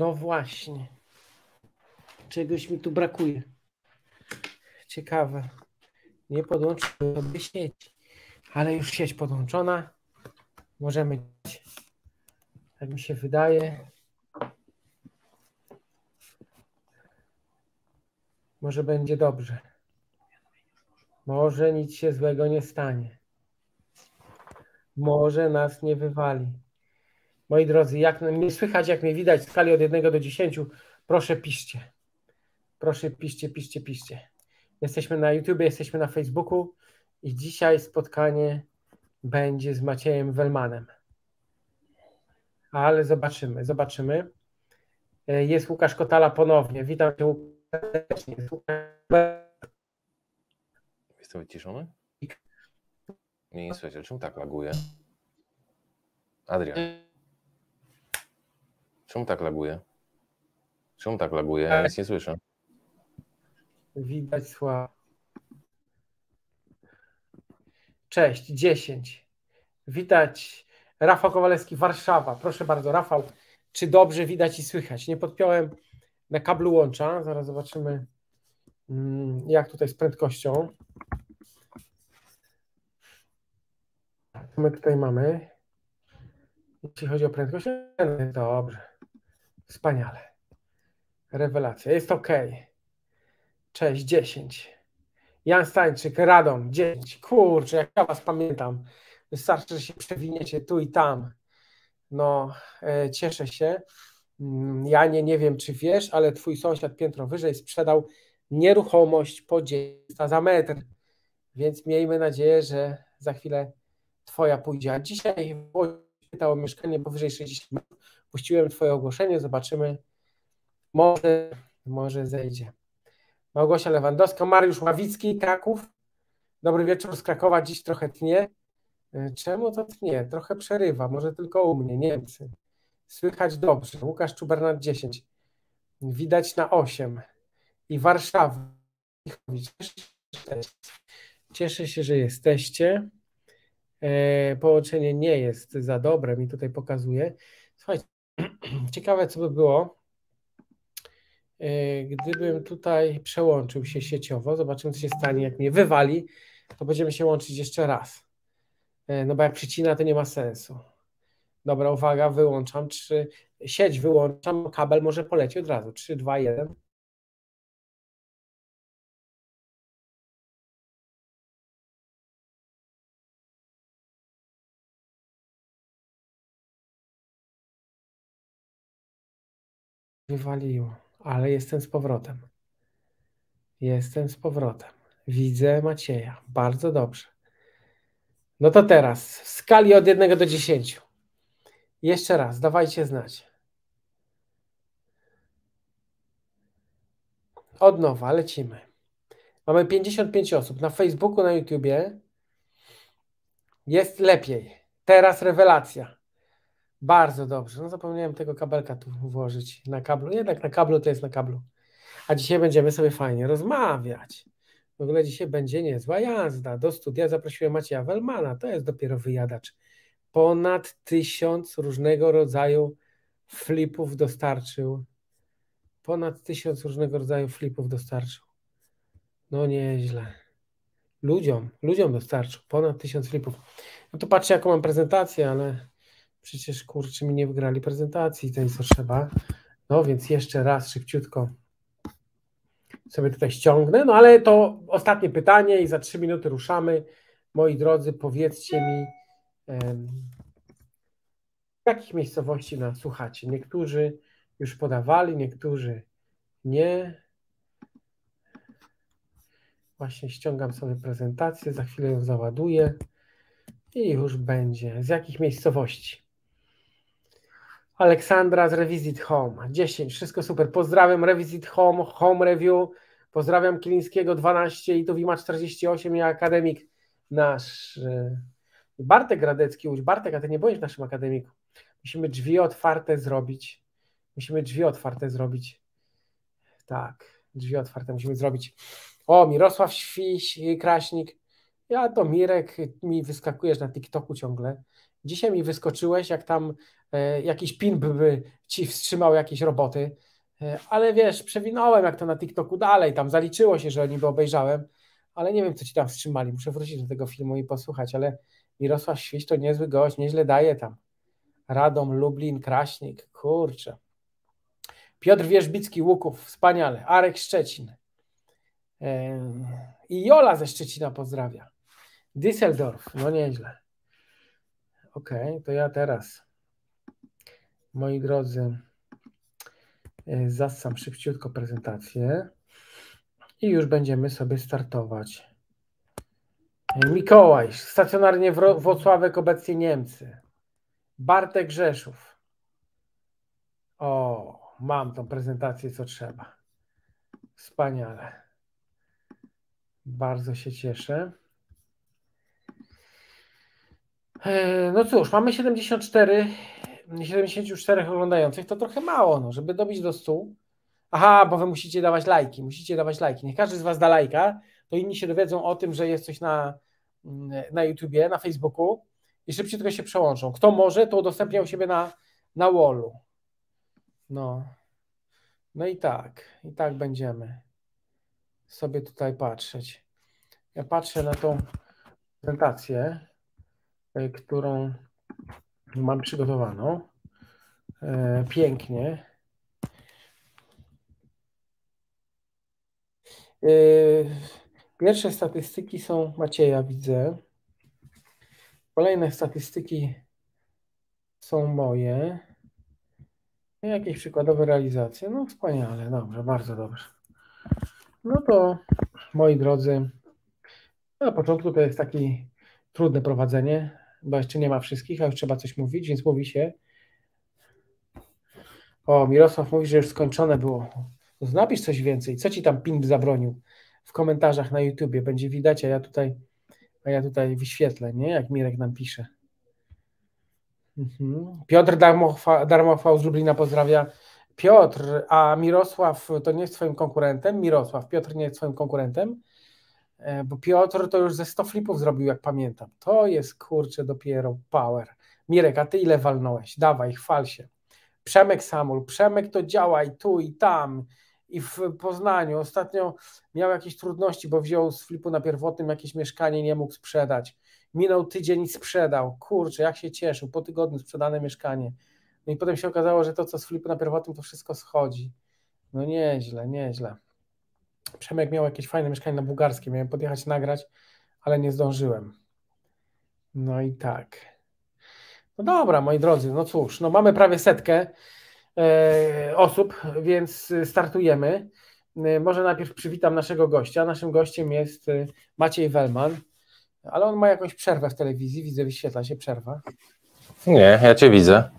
No właśnie. Czegoś mi tu brakuje. Ciekawe. Nie podłączyłem sobie sieci, ale już sieć podłączona. Możemy. Tak mi się wydaje. Może będzie dobrze. Może nic się złego nie stanie. Może nas nie wywali. Moi drodzy, jak mnie słychać, jak mnie widać w skali od 1 do 10, proszę piszcie. Proszę piszcie, piszcie, piszcie. Jesteśmy na YouTube, jesteśmy na Facebooku i dzisiaj spotkanie będzie z Maciejem Welmanem. Ale zobaczymy, zobaczymy. E, jest Łukasz Kotala ponownie. Witam cię serdecznie. Jest to Nie, nie słyszę. Czemu tak laguje? Adrian. Czemu tak laguje? Czemu tak laguje? Ja tak. nic nie słyszę. Widać słabo. Cześć, 10. Witać. Rafał Kowalewski, Warszawa. Proszę bardzo, Rafał, czy dobrze widać i słychać? Nie podpiąłem na kablu łącza. Zaraz zobaczymy, mm, jak tutaj z prędkością. Co tak, My tutaj mamy. Jeśli chodzi o prędkość, no, dobrze. Wspaniale. Rewelacja. Jest ok. Cześć, 10. Jan Stańczyk, Radom, 10. Kurczę, jak ja was pamiętam. Wystarczy, że się przewiniecie tu i tam. No, e, cieszę się. Mm, ja nie, nie wiem, czy wiesz, ale twój sąsiad piętro wyżej sprzedał nieruchomość po 900 za metr. Więc miejmy nadzieję, że za chwilę twoja pójdzie. A dzisiaj pytał o mieszkanie powyżej 60 metrów puściłem Twoje ogłoszenie, zobaczymy. Może, może zejdzie. Małgosia Lewandowska, Mariusz Ławicki, Kraków. Dobry wieczór z Krakowa, dziś trochę tnie. E, czemu to tnie? Trochę przerywa, może tylko u mnie, Niemcy. Słychać dobrze. Łukasz Czubernat 10. Widać na 8. I Warszawa. Cieszę się, że jesteście. E, połączenie nie jest za dobre, mi tutaj pokazuje. Ciekawe, co by było, e, gdybym tutaj przełączył się sieciowo. Zobaczymy, co się stanie. Jak mnie wywali, to będziemy się łączyć jeszcze raz. E, no bo jak przycina, to nie ma sensu. Dobra, uwaga, wyłączam. Trzy, sieć wyłączam, kabel może poleci od razu. 3, 2, 1. Wywaliło, ale jestem z powrotem. Jestem z powrotem. Widzę Macieja. Bardzo dobrze. No to teraz w skali od 1 do 10. Jeszcze raz, dawajcie znać. Od nowa, lecimy. Mamy 55 osób na Facebooku, na YouTubie. Jest lepiej. Teraz rewelacja. Bardzo dobrze. No zapomniałem tego kabelka tu włożyć na kablu. No, jednak na kablu to jest na kablu. A dzisiaj będziemy sobie fajnie rozmawiać. W ogóle dzisiaj będzie niezła jazda. Do studia zaprosiłem Macieja Welmana. To jest dopiero wyjadacz. Ponad tysiąc różnego rodzaju flipów dostarczył. Ponad tysiąc różnego rodzaju flipów dostarczył. No nieźle. Ludziom, ludziom dostarczył. Ponad tysiąc flipów. No to patrzcie, jaką mam prezentację, ale Przecież kurczę mi nie wygrali prezentacji ten co trzeba. No więc jeszcze raz szybciutko sobie tutaj ściągnę. No ale to ostatnie pytanie i za trzy minuty ruszamy. Moi drodzy, powiedzcie mi, jakich miejscowości nas słuchacie? Niektórzy już podawali, niektórzy nie. Właśnie ściągam sobie prezentację, za chwilę ją załaduję i już będzie. Z jakich miejscowości? Aleksandra z Revisit Home. 10, wszystko super. Pozdrawiam Revisit Home, Home Review. Pozdrawiam Kilińskiego 12 i Tuwima 48 i akademik nasz. E, Bartek Radecki, Łódź. Bartek, a ty nie boisz w naszym akademiku. Musimy drzwi otwarte zrobić. Musimy drzwi otwarte zrobić. Tak, drzwi otwarte musimy zrobić. O, Mirosław Świś, y, Kraśnik. Ja to Mirek, mi wyskakujesz na TikToku ciągle. Dzisiaj mi wyskoczyłeś, jak tam E, jakiś pin by ci wstrzymał jakieś roboty, e, ale wiesz, przewinąłem jak to na TikToku dalej, tam zaliczyło się, że niby obejrzałem, ale nie wiem, co ci tam wstrzymali, muszę wrócić do tego filmu i posłuchać, ale Mirosław Świś to niezły gość, nieźle daje tam. Radom, Lublin, Kraśnik, kurczę. Piotr Wierzbicki, Łuków, wspaniale. Arek Szczecin. E, I Jola ze Szczecina pozdrawia. Düsseldorf, no nieźle. Okej, okay, to ja teraz moi drodzy, e, zassam szybciutko prezentację i już będziemy sobie startować. E, Mikołaj, stacjonarnie Wrocławek, obecnie Niemcy. Bartek Grzeszów. O, mam tą prezentację, co trzeba. Wspaniale. Bardzo się cieszę. E, no cóż, mamy 74 74 oglądających to trochę mało, no, żeby dobić do 100. Aha, bo wy musicie dawać lajki, musicie dawać lajki. Niech każdy z was da lajka, to inni się dowiedzą o tym, że jest coś na, mm, na YouTubie, na Facebooku i szybciej tylko się przełączą. Kto może, to udostępnia u siebie na, na wallu. No. No i tak, i tak będziemy sobie tutaj patrzeć. Ja patrzę na tą prezentację, e, którą mam przygotowaną. E, pięknie. E, pierwsze statystyki są Macieja, widzę. Kolejne statystyki są moje. No, jakieś przykładowe realizacje. No wspaniale, dobrze, bardzo dobrze. No to moi drodzy, na początku to jest takie trudne prowadzenie, bo jeszcze nie ma wszystkich, a już trzeba coś mówić, więc mówi się. O, Mirosław mówi, że już skończone było. No, napisz coś więcej. Co ci tam Pimp zabronił w komentarzach na YouTubie? Będzie widać, a ja tutaj, a ja tutaj wyświetlę, nie? Jak Mirek nam pisze. Mhm. Piotr Darmofa, z Lublina pozdrawia. Piotr, a Mirosław to nie jest twoim konkurentem? Mirosław, Piotr nie jest twoim konkurentem? E, bo Piotr to już ze 100 flipów zrobił, jak pamiętam. To jest kurczę dopiero power. Mirek, a ty ile walnąłeś? Dawaj, chwal się. Przemek Samul, Przemek to działaj tu, i tam, i w Poznaniu. Ostatnio miał jakieś trudności, bo wziął z flipu na pierwotnym jakieś mieszkanie, nie mógł sprzedać. Minął tydzień i sprzedał. Kurczę, jak się cieszył. Po tygodniu sprzedane mieszkanie. No i potem się okazało, że to, co z flipu na pierwotnym, to wszystko schodzi. No nieźle, nieźle. Przemek miał jakieś fajne mieszkanie na bułgarskim, miałem podjechać nagrać, ale nie zdążyłem. No i tak. No dobra, moi drodzy, no cóż, no mamy prawie setkę e, osób, więc startujemy. E, może najpierw przywitam naszego gościa. Naszym gościem jest e, Maciej Welman, ale on ma jakąś przerwę w telewizji. Widzę, wyświetla się przerwa. Nie, ja cię widzę.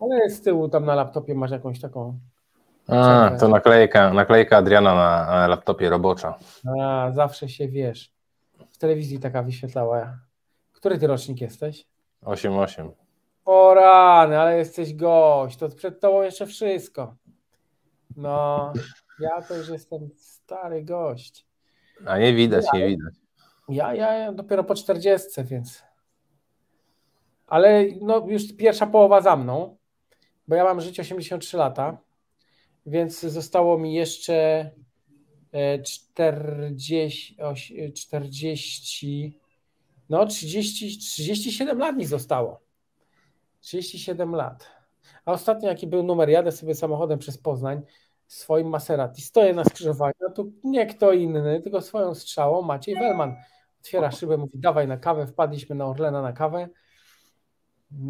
Ale z tyłu tam na laptopie masz jakąś taką a, to naklejka, naklejka Adriana na laptopie robocza. A, zawsze się wiesz. W telewizji taka wyświetlała. Który ty rocznik jesteś? 8-8. O rany, ale jesteś gość. To przed tobą jeszcze wszystko. No, ja to już jestem stary gość. A nie widać, ja, nie widać. Ja, ja, dopiero po 40, więc. Ale no, już pierwsza połowa za mną, bo ja mam żyć 83 lata więc zostało mi jeszcze 40, e, 40 no 30, 37 lat mi zostało. 37 lat. A ostatnio jaki był numer, jadę sobie samochodem przez Poznań, swoim Maserati, stoję na skrzyżowaniu, no tu nie kto inny, tylko swoją strzałą Maciej Welman otwiera szybę, mówi dawaj na kawę, wpadliśmy na Orlena na kawę.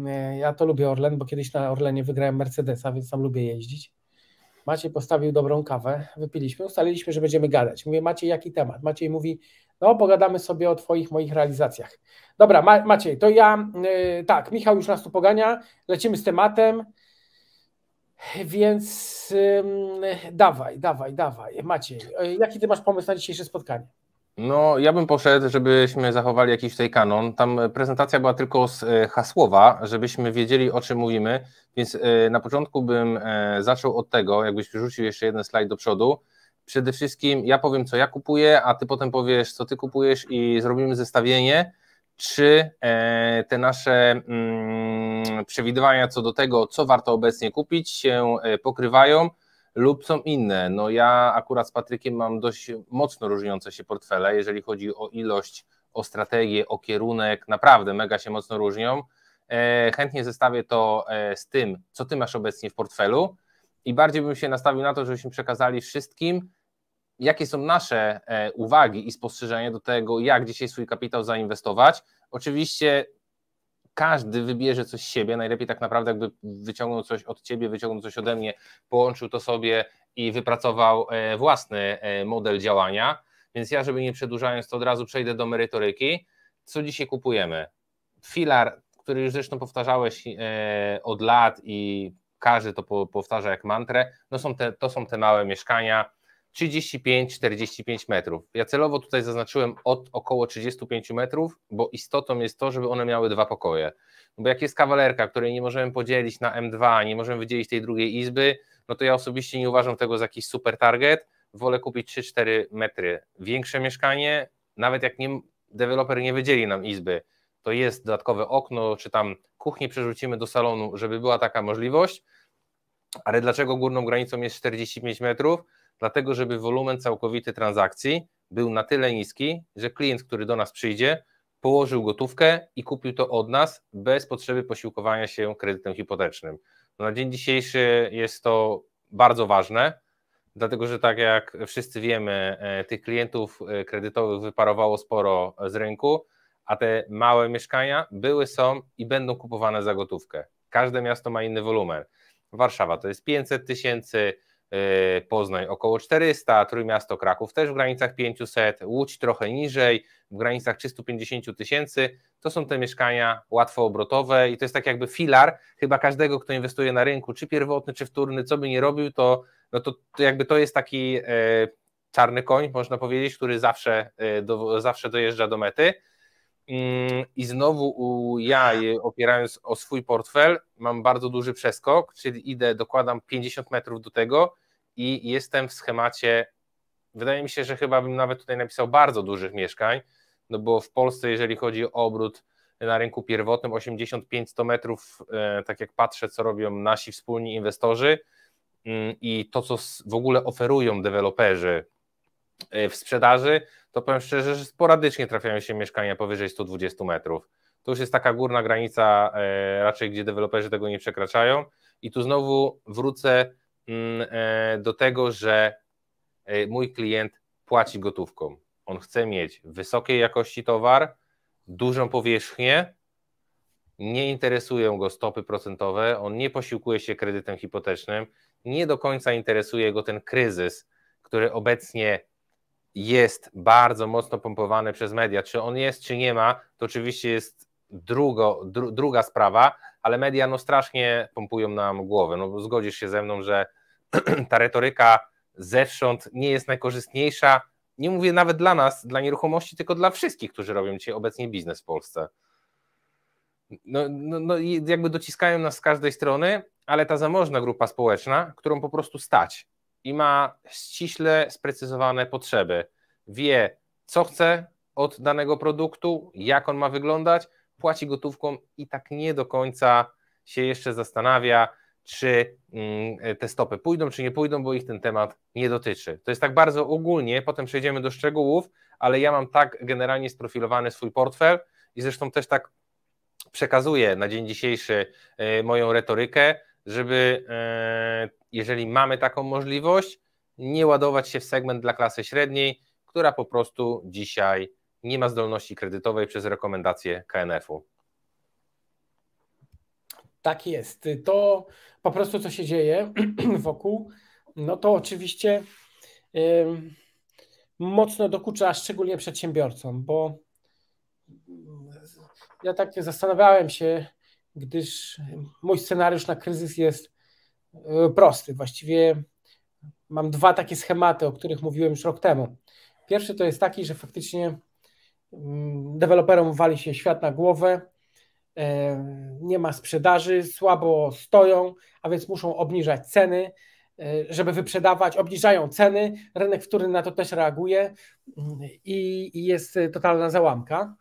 E, ja to lubię Orlen, bo kiedyś na Orlenie wygrałem Mercedesa, więc tam lubię jeździć. Maciej postawił dobrą kawę, wypiliśmy, ustaliliśmy, że będziemy gadać. Mówię, Maciej, jaki temat? Maciej mówi, no pogadamy sobie o Twoich, moich realizacjach. Dobra, Ma Maciej, to ja, yy, tak, Michał już nas tu pogania, lecimy z tematem, więc yy, dawaj, dawaj, dawaj. Maciej, yy, jaki Ty masz pomysł na dzisiejsze spotkanie? No, ja bym poszedł, żebyśmy zachowali jakiś tutaj kanon. Tam e, prezentacja była tylko z e, hasłowa, żebyśmy wiedzieli, o czym mówimy, więc e, na początku bym zaczął od tego, jakbyś wyrzucił jeszcze jeden slajd do przodu. Przede wszystkim ja powiem, co ja kupuję, a ty potem powiesz, co ty kupujesz i zrobimy zestawienie, czy te nasze mm, przewidywania co do tego, co warto obecnie kupić, się pokrywają lub są inne. No ja akurat z Patrykiem mam dość mocno różniące się portfele, jeżeli chodzi o ilość, o strategię, o kierunek, naprawdę mega się mocno różnią. E, chętnie zestawię to e, z tym, co ty masz obecnie w portfelu i bardziej bym się nastawił na to, żebyśmy przekazali wszystkim, jakie są nasze e, uwagi i spostrzeżenia do tego, jak dzisiaj swój kapitał zainwestować. Oczywiście każdy wybierze coś z siebie, najlepiej tak naprawdę jakby wyciągnął coś od ciebie, wyciągnął coś ode mnie, połączył to sobie i wypracował e, własny e, model działania. Więc ja, żeby nie przedłużając, to od razu przejdę do merytoryki. Co dzisiaj kupujemy? Filar, który już zresztą powtarzałeś e, od lat i każdy to powtarza jak mantrę, no są te, to są te małe mieszkania, 35-45 metrów. Ja celowo tutaj zaznaczyłem od około 35 metrów, bo istotą jest to, żeby one miały dwa pokoje. No bo jak jest kawalerka, której nie możemy podzielić na M2, nie możemy wydzielić tej drugiej izby, no to ja osobiście nie uważam tego za jakiś super target. Wolę kupić 3-4 metry większe mieszkanie, nawet jak nie, deweloper nie wydzieli nam izby, to jest dodatkowe okno, czy tam kuchnię przerzucimy do salonu, żeby była taka możliwość. Ale dlaczego górną granicą jest 45 metrów? dlatego żeby wolumen całkowity transakcji był na tyle niski, że klient, który do nas przyjdzie, położył gotówkę i kupił to od nas bez potrzeby posiłkowania się kredytem hipotecznym. No, na dzień dzisiejszy jest to bardzo ważne, dlatego że tak jak wszyscy wiemy, e, tych klientów e, kredytowych wyparowało sporo z rynku, a te małe mieszkania były, są i będą kupowane za gotówkę. Każde miasto ma inny wolumen. Warszawa to jest 500 tysięcy, Y, Poznań około 400, Trójmiasto Kraków też w granicach 500, Łódź trochę niżej, w granicach 350 tysięcy. To są te mieszkania łatwo obrotowe i to jest tak jakby filar chyba każdego, kto inwestuje na rynku, czy pierwotny, czy wtórny, co by nie robił, to, no to, to jakby to jest taki y, czarny koń, można powiedzieć, który zawsze, y, do, zawsze dojeżdża do mety. Mm, i znowu ja, y, opierając o swój portfel, mam bardzo duży przeskok, czyli idę, dokładam 50 metrów do tego i jestem w schemacie. Wydaje mi się, że chyba bym nawet tutaj napisał bardzo dużych mieszkań, no bo w Polsce, jeżeli chodzi o obrót na rynku pierwotnym, 85-100 metrów, y, tak jak patrzę, co robią nasi wspólni inwestorzy mm, i to, co w ogóle oferują deweloperzy Y, w sprzedaży, to powiem szczerze, że sporadycznie trafiają się mieszkania powyżej 120 metrów. To już jest taka górna granica, y, raczej gdzie deweloperzy tego nie przekraczają. I tu znowu wrócę mm, y, do tego, że mój klient płaci gotówką. On chce mieć wysokiej jakości towar, dużą powierzchnię, nie interesują go stopy procentowe, on nie posiłkuje się kredytem hipotecznym, nie do końca interesuje go ten kryzys, który obecnie jest bardzo mocno pompowany przez media. Czy on jest, czy nie ma, to oczywiście jest drugo, dru, druga sprawa, ale media no strasznie pompują nam głowę. No, zgodzisz się ze mną, że ta retoryka zewsząd nie jest najkorzystniejsza. Nie mówię nawet dla nas, dla nieruchomości, tylko dla wszystkich, którzy robią dzisiaj obecnie biznes w Polsce. No, no, no jakby dociskają nas z każdej strony, ale ta zamożna grupa społeczna, którą po prostu stać, i ma ściśle sprecyzowane potrzeby. Wie, co chce od danego produktu, jak on ma wyglądać, płaci gotówką i tak nie do końca się jeszcze zastanawia, czy mm, te stopy pójdą, czy nie pójdą, bo ich ten temat nie dotyczy. To jest tak bardzo ogólnie, potem przejdziemy do szczegółów, ale ja mam tak generalnie sprofilowany swój portfel i zresztą też tak przekazuję na dzień dzisiejszy e, moją retorykę, żeby e, jeżeli mamy taką możliwość, nie ładować się w segment dla klasy średniej, która po prostu dzisiaj nie ma zdolności kredytowej przez rekomendacje KNF-u. Tak jest. To po prostu co się dzieje wokół, no to oczywiście yy, mocno dokucza szczególnie przedsiębiorcom, bo ja tak zastanawiałem się, gdyż mój scenariusz na kryzys jest e, prosty. Właściwie mam dwa takie schematy, o których mówiłem już rok temu. Pierwszy to jest taki, że faktycznie deweloperom wali się świat na głowę, e, nie ma sprzedaży, słabo stoją, a więc muszą obniżać ceny, e, żeby wyprzedawać, obniżają ceny, rynek wtórny na to też reaguje mm, i, i jest totalna załamka.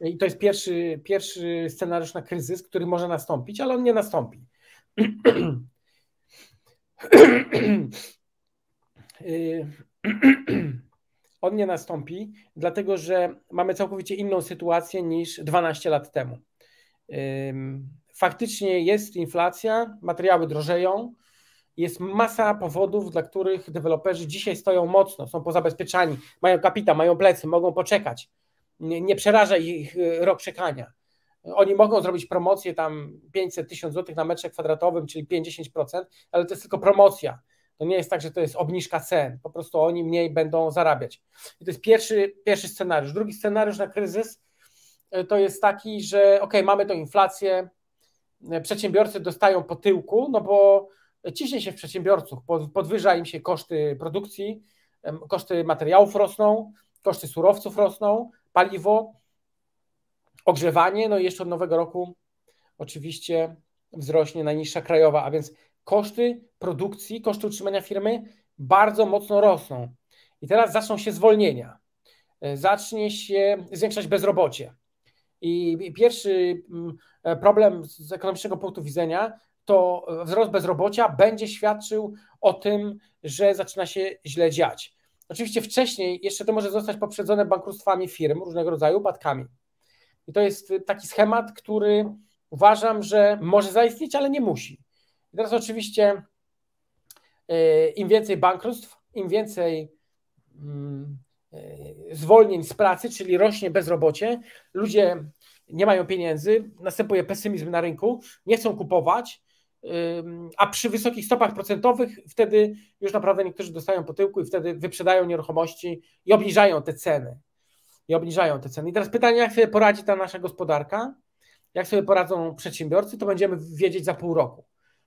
I to jest pierwszy, pierwszy scenariusz na kryzys, który może nastąpić, ale on nie nastąpi. on nie nastąpi, dlatego że mamy całkowicie inną sytuację niż 12 lat temu. Faktycznie jest inflacja, materiały drożeją, jest masa powodów, dla których deweloperzy dzisiaj stoją mocno, są pozabezpieczani, mają kapitał, mają plecy, mogą poczekać nie, nie przeraża ich y, rok czekania. Oni mogą zrobić promocję tam 500 tysięcy złotych na metrze kwadratowym, czyli 50%, ale to jest tylko promocja. To nie jest tak, że to jest obniżka cen, po prostu oni mniej będą zarabiać. I to jest pierwszy, pierwszy scenariusz. Drugi scenariusz na kryzys y, to jest taki, że ok, mamy tą inflację, y, przedsiębiorcy dostają po tyłku, no bo ciśnie się w przedsiębiorców, podwyższa im się koszty produkcji, koszty materiałów rosną, koszty surowców rosną, paliwo, ogrzewanie, no i jeszcze od nowego roku oczywiście wzrośnie najniższa krajowa, a więc koszty produkcji, koszty utrzymania firmy bardzo mocno rosną. I teraz zaczną się zwolnienia, zacznie się zwiększać bezrobocie. I pierwszy mm, e, problem z ekonomicznego punktu widzenia to wzrost bezrobocia będzie świadczył o tym, że zaczyna się źle dziać. Oczywiście wcześniej jeszcze to może zostać poprzedzone bankructwami firm różnego rodzaju, upadkami. I to jest taki schemat, który uważam, że może zaistnieć, ale nie musi. I teraz oczywiście e, im więcej bankructw, im więcej mm, e, zwolnień z pracy, czyli rośnie bezrobocie, ludzie nie mają pieniędzy, następuje pesymizm na rynku, nie chcą kupować, a przy wysokich stopach procentowych wtedy już naprawdę niektórzy dostają po tyłku i wtedy wyprzedają nieruchomości i obniżają te ceny. I obniżają te ceny. I teraz pytanie, jak sobie poradzi ta nasza gospodarka, jak sobie poradzą przedsiębiorcy, to będziemy wiedzieć za pół roku.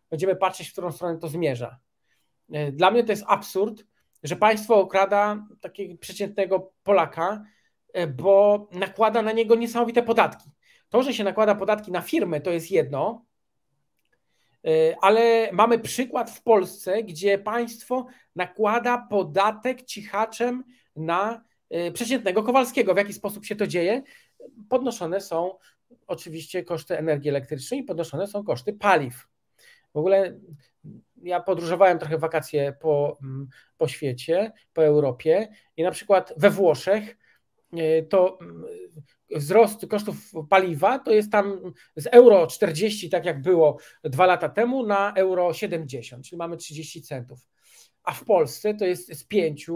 Będziemy patrzeć, w którą stronę to zmierza. Y, dla mnie to jest absurd, że państwo okrada takiego przeciętnego Polaka, y, bo nakłada na niego niesamowite podatki. To, że się nakłada podatki na firmy, to jest jedno, E, ale mamy przykład w Polsce, gdzie państwo nakłada podatek cichaczem na e, przeciętnego Kowalskiego. W jaki sposób się to dzieje? Podnoszone są oczywiście koszty energii elektrycznej i podnoszone są koszty paliw. W ogóle ja podróżowałem trochę wakacje po, mm, po świecie, po Europie i na przykład we Włoszech e, to mm, wzrost kosztów paliwa to jest tam z euro 40, tak jak było dwa lata temu, na euro 70, czyli mamy 30 centów. A w Polsce to jest z 5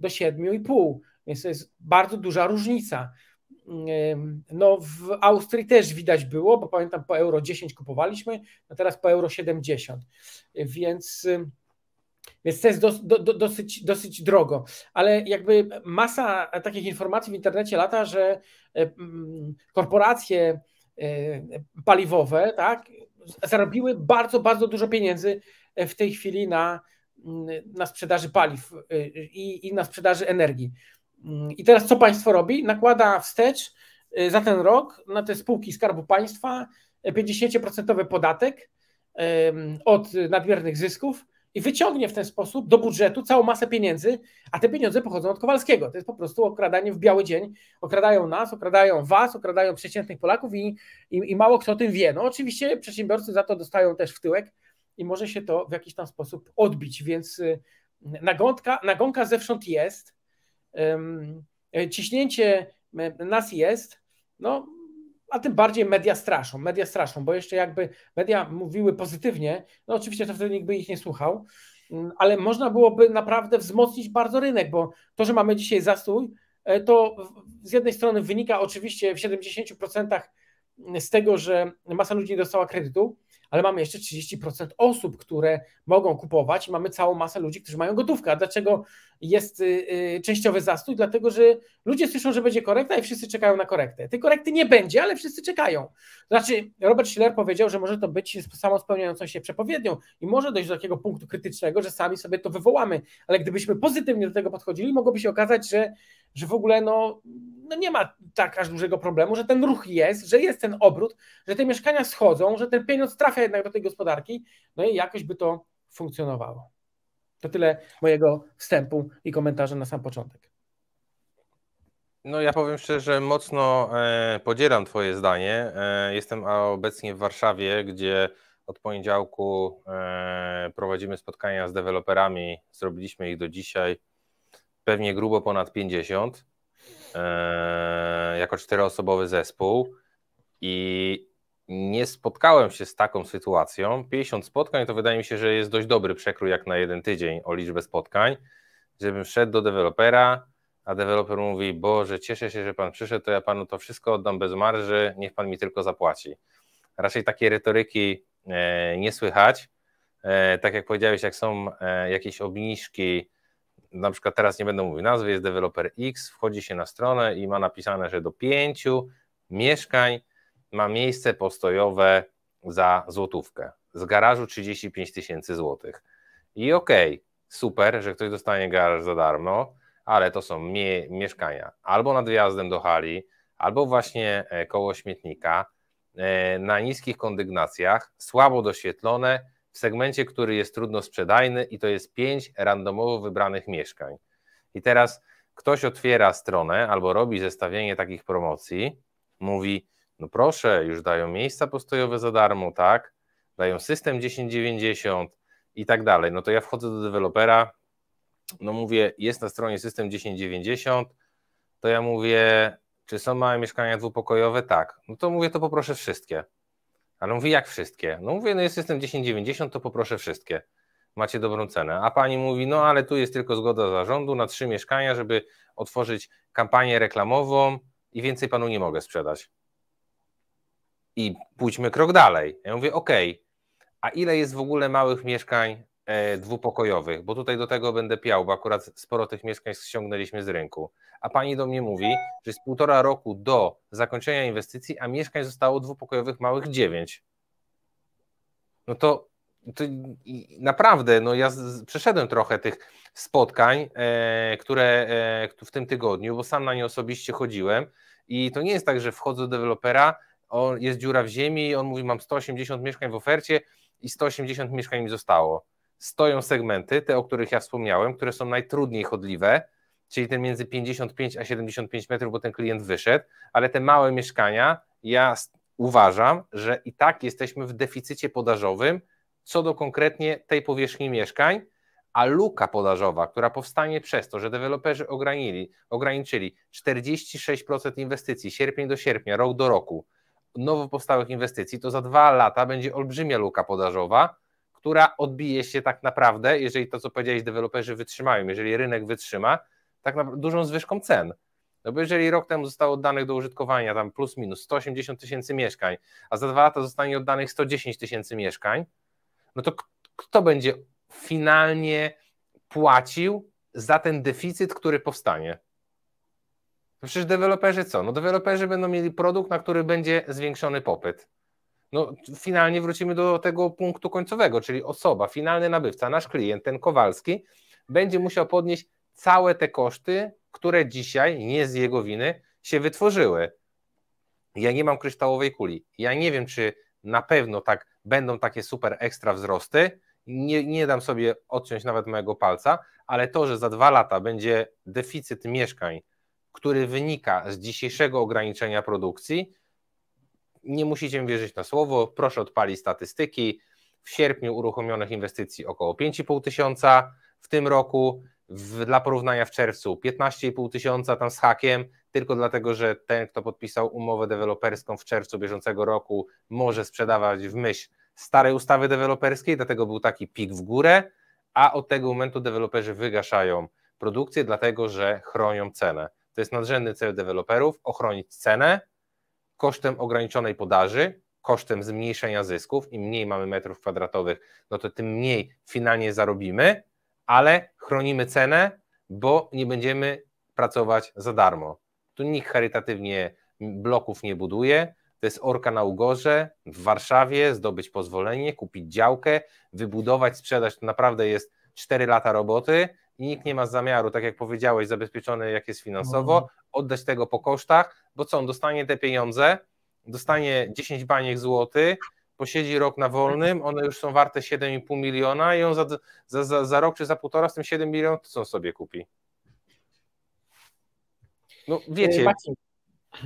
do 7,5, więc to jest bardzo duża różnica. No, w Austrii też widać było, bo pamiętam po euro 10 kupowaliśmy, a teraz po euro 70. Więc więc to jest do, do, dosyć, dosyć drogo. Ale jakby masa takich informacji w internecie lata, że e, mm, korporacje e, paliwowe tak, zarobiły bardzo, bardzo dużo pieniędzy e, w tej chwili na, mm, na sprzedaży paliw i, i na sprzedaży energii. Mm, I teraz co państwo robi? Nakłada wstecz za ten rok na te spółki Skarbu Państwa 50% podatek od nadmiernych zysków i wyciągnie w ten sposób do budżetu całą masę pieniędzy, a te pieniądze pochodzą od Kowalskiego. To jest po prostu okradanie w biały dzień. Okradają nas, okradają was, okradają przeciętnych Polaków i, i, i mało kto o tym wie. No oczywiście przedsiębiorcy za to dostają też w tyłek i może się to w jakiś tam sposób odbić, więc y, nagonka, nagonka zewsząd jest, ciśnięcie y, nas jest, no a tym bardziej media straszą, media straszą, bo jeszcze jakby media mówiły pozytywnie, no oczywiście to wtedy nikt by ich nie słuchał, mm, ale można byłoby naprawdę wzmocnić bardzo rynek, bo to, że mamy dzisiaj zastój, e, to z jednej strony wynika oczywiście w 70% mm, z tego, że masa ludzi nie dostała kredytu, ale mamy jeszcze 30% osób, które mogą kupować i mamy całą masę ludzi, którzy mają gotówkę. A dlaczego jest y, y, częściowy zastój, dlatego że ludzie słyszą, że będzie korekta i wszyscy czekają na korektę. Tej korekty nie będzie, ale wszyscy czekają. Znaczy, Robert Schiller powiedział, że może to być samo spełniającą się przepowiednią i może dojść do takiego punktu krytycznego, że sami sobie to wywołamy, ale gdybyśmy pozytywnie do tego podchodzili, mogłoby się okazać, że, że w ogóle no, no nie ma tak aż dużego problemu, że ten ruch jest, że jest ten obrót, że te mieszkania schodzą, że ten pieniądz trafia jednak do tej gospodarki, no i jakoś by to funkcjonowało. To tyle mojego wstępu i komentarza na sam początek. No ja powiem szczerze, mocno e, podzielam Twoje zdanie. E, jestem obecnie w Warszawie, gdzie od poniedziałku e, prowadzimy spotkania z deweloperami. Zrobiliśmy ich do dzisiaj pewnie grubo ponad 50 jako czteroosobowy zespół i nie spotkałem się z taką sytuacją. 50 spotkań to wydaje mi się, że jest dość dobry przekrój jak na jeden tydzień o liczbę spotkań. Żebym wszedł do dewelopera, a deweloper mówi: Boże, cieszę się, że pan przyszedł, to ja panu to wszystko oddam bez marży, niech pan mi tylko zapłaci. Raczej takiej retoryki e, nie słychać. E, tak jak powiedziałeś, jak są e, jakieś obniżki, na przykład teraz nie będę mówił nazwy, jest deweloper X, wchodzi się na stronę i ma napisane, że do pięciu mieszkań ma miejsce postojowe za złotówkę. Z garażu 35 tysięcy złotych. I okej, okay, super, że ktoś dostanie garaż za darmo, ale to są mie mieszkania albo nad wjazdem do hali, albo właśnie e, koło śmietnika, e, na niskich kondygnacjach, słabo doświetlone, w segmencie, który jest trudno sprzedajny i to jest pięć randomowo wybranych mieszkań. I teraz ktoś otwiera stronę albo robi zestawienie takich promocji, mówi no proszę, już dają miejsca postojowe za darmo, tak? Dają system 1090 i tak dalej. No to ja wchodzę do dewelopera, no mówię, jest na stronie system 1090, to ja mówię, czy są małe mieszkania dwupokojowe? Tak. No to mówię, to poproszę wszystkie. Ale mówi, jak wszystkie? No mówię, no jest system 1090, to poproszę wszystkie. Macie dobrą cenę. A pani mówi, no ale tu jest tylko zgoda zarządu na trzy mieszkania, żeby otworzyć kampanię reklamową i więcej panu nie mogę sprzedać i pójdźmy krok dalej. Ja mówię, ok, a ile jest w ogóle małych mieszkań e, dwupokojowych? Bo tutaj do tego będę piał, bo akurat sporo tych mieszkań ściągnęliśmy z rynku. A pani do mnie mówi, że jest półtora roku do zakończenia inwestycji, a mieszkań zostało dwupokojowych małych dziewięć. No to, to naprawdę, no ja przeszedłem trochę tych spotkań, e, które e, w tym tygodniu, bo sam na nie osobiście chodziłem. I to nie jest tak, że wchodzę do dewelopera, on, jest dziura w ziemi, on mówi mam 180 mieszkań w ofercie i 180 mieszkań mi zostało. Stoją segmenty, te o których ja wspomniałem, które są najtrudniej chodliwe, czyli ten między 55 a 75 metrów, bo ten klient wyszedł, ale te małe mieszkania, ja uważam, że i tak jesteśmy w deficycie podażowym co do konkretnie tej powierzchni mieszkań, a luka podażowa, która powstanie przez to, że deweloperzy ograniczyli, ograniczyli 46% inwestycji sierpień do sierpnia, rok do roku, nowo powstałych inwestycji, to za dwa lata będzie olbrzymia luka podażowa, która odbije się tak naprawdę, jeżeli to, co powiedziałeś, deweloperzy wytrzymają, jeżeli rynek wytrzyma, tak naprawdę dużą zwyżką cen. No bo jeżeli rok temu zostało oddanych do użytkowania tam plus minus 180 tysięcy mieszkań, a za dwa lata zostanie oddanych 110 tysięcy mieszkań, no to kto będzie finalnie płacił za ten deficyt, który powstanie? To no przecież deweloperzy co? No deweloperzy będą mieli produkt, na który będzie zwiększony popyt. No finalnie wrócimy do tego punktu końcowego, czyli osoba, finalny nabywca, nasz klient, ten Kowalski, będzie musiał podnieść całe te koszty, które dzisiaj nie z jego winy się wytworzyły. Ja nie mam kryształowej kuli. Ja nie wiem, czy na pewno tak będą takie super ekstra wzrosty. Nie, nie dam sobie odciąć nawet mojego palca, ale to, że za dwa lata będzie deficyt mieszkań który wynika z dzisiejszego ograniczenia produkcji, nie musicie mi wierzyć na słowo, proszę odpalić statystyki. W sierpniu uruchomionych inwestycji około 5,5 tysiąca, w tym roku w, dla porównania w czerwcu 15,5 tysiąca tam z hakiem, tylko dlatego, że ten, kto podpisał umowę deweloperską w czerwcu bieżącego roku, może sprzedawać w myśl starej ustawy deweloperskiej, dlatego był taki pik w górę, a od tego momentu deweloperzy wygaszają produkcję, dlatego że chronią cenę. To jest nadrzędny cel deweloperów ochronić cenę kosztem ograniczonej podaży, kosztem zmniejszenia zysków. Im mniej mamy metrów kwadratowych, no to tym mniej finalnie zarobimy, ale chronimy cenę, bo nie będziemy pracować za darmo. Tu nikt charytatywnie bloków nie buduje. To jest orka na Ugorze, w Warszawie, zdobyć pozwolenie, kupić działkę, wybudować, sprzedać. To naprawdę jest 4 lata roboty, i nikt nie ma zamiaru, tak jak powiedziałeś, zabezpieczony jak jest finansowo, mhm. oddać tego po kosztach, bo co, on dostanie te pieniądze, dostanie 10 baniek złotych, posiedzi rok na wolnym, one już są warte 7,5 miliona i on za, za, za, za rok czy za półtora z tym 7 milionów to co sobie kupi? No e, wiecie. E,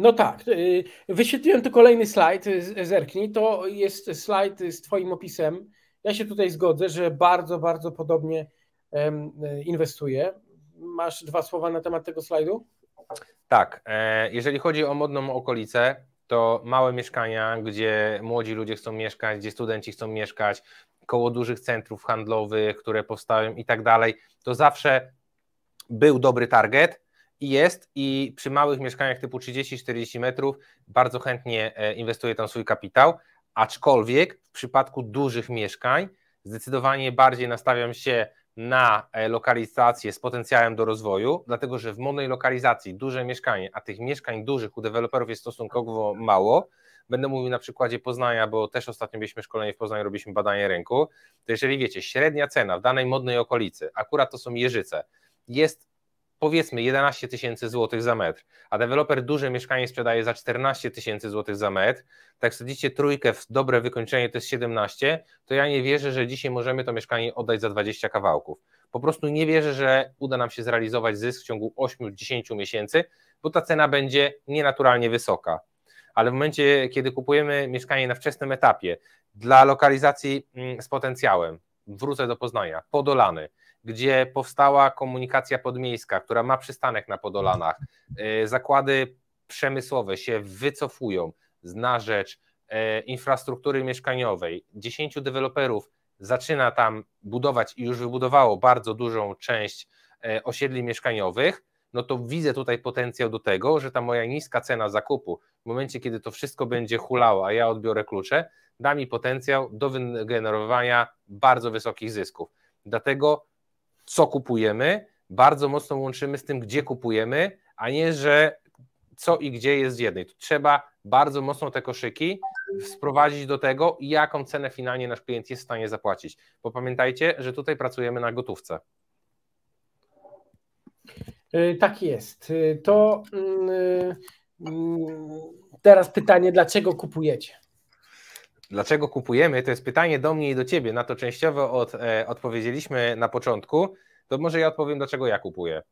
no tak, e, wyświetliłem tu kolejny slajd, zerknij, to jest slajd z Twoim opisem. Ja się tutaj zgodzę, że bardzo, bardzo podobnie inwestuje. Masz dwa słowa na temat tego slajdu? Tak, e, jeżeli chodzi o modną okolicę, to małe mieszkania, gdzie młodzi ludzie chcą mieszkać, gdzie studenci chcą mieszkać, koło dużych centrów handlowych, które powstają i tak dalej, to zawsze był dobry target i jest i przy małych mieszkaniach typu 30-40 metrów bardzo chętnie e, inwestuje tam swój kapitał, aczkolwiek w przypadku dużych mieszkań zdecydowanie bardziej nastawiam się na e, lokalizację z potencjałem do rozwoju, dlatego że w monej lokalizacji duże mieszkanie, a tych mieszkań dużych u deweloperów jest stosunkowo mało. Będę mówił na przykładzie Poznania, bo też ostatnio mieliśmy szkolenie w Poznaniu, robiliśmy badanie rynku. To jeżeli wiecie, średnia cena w danej modnej okolicy, akurat to są Jeżyce, jest powiedzmy 11 tysięcy złotych za metr, a deweloper duże mieszkanie sprzedaje za 14 tysięcy złotych za metr, tak sadzicie trójkę w dobre wykończenie to jest 17, to ja nie wierzę, że dzisiaj możemy to mieszkanie oddać za 20 kawałków. Po prostu nie wierzę, że uda nam się zrealizować zysk w ciągu 8-10 miesięcy, bo ta cena będzie nienaturalnie wysoka. Ale w momencie, kiedy kupujemy mieszkanie na wczesnym etapie, dla lokalizacji mm, z potencjałem, wrócę do Poznania, Podolany, gdzie powstała komunikacja podmiejska, która ma przystanek na Podolanach. E, zakłady przemysłowe się wycofują na rzecz e, infrastruktury mieszkaniowej. Dziesięciu deweloperów zaczyna tam budować i już wybudowało bardzo dużą część e, osiedli mieszkaniowych, no to widzę tutaj potencjał do tego, że ta moja niska cena zakupu, w momencie kiedy to wszystko będzie hulało, a ja odbiorę klucze, da mi potencjał do wygenerowania bardzo wysokich zysków. Dlatego co kupujemy, bardzo mocno łączymy z tym, gdzie kupujemy, a nie, że co i gdzie jest z jednej. Tu trzeba bardzo mocno te koszyki sprowadzić do tego, jaką cenę finalnie nasz klient jest w stanie zapłacić. Bo pamiętajcie, że tutaj pracujemy na gotówce. Y, tak jest. Y, to mm, y, mm, teraz pytanie, dlaczego kupujecie? Dlaczego kupujemy? To jest pytanie do mnie i do ciebie. Na to częściowo od, e, odpowiedzieliśmy na początku. To może ja odpowiem, dlaczego ja kupuję.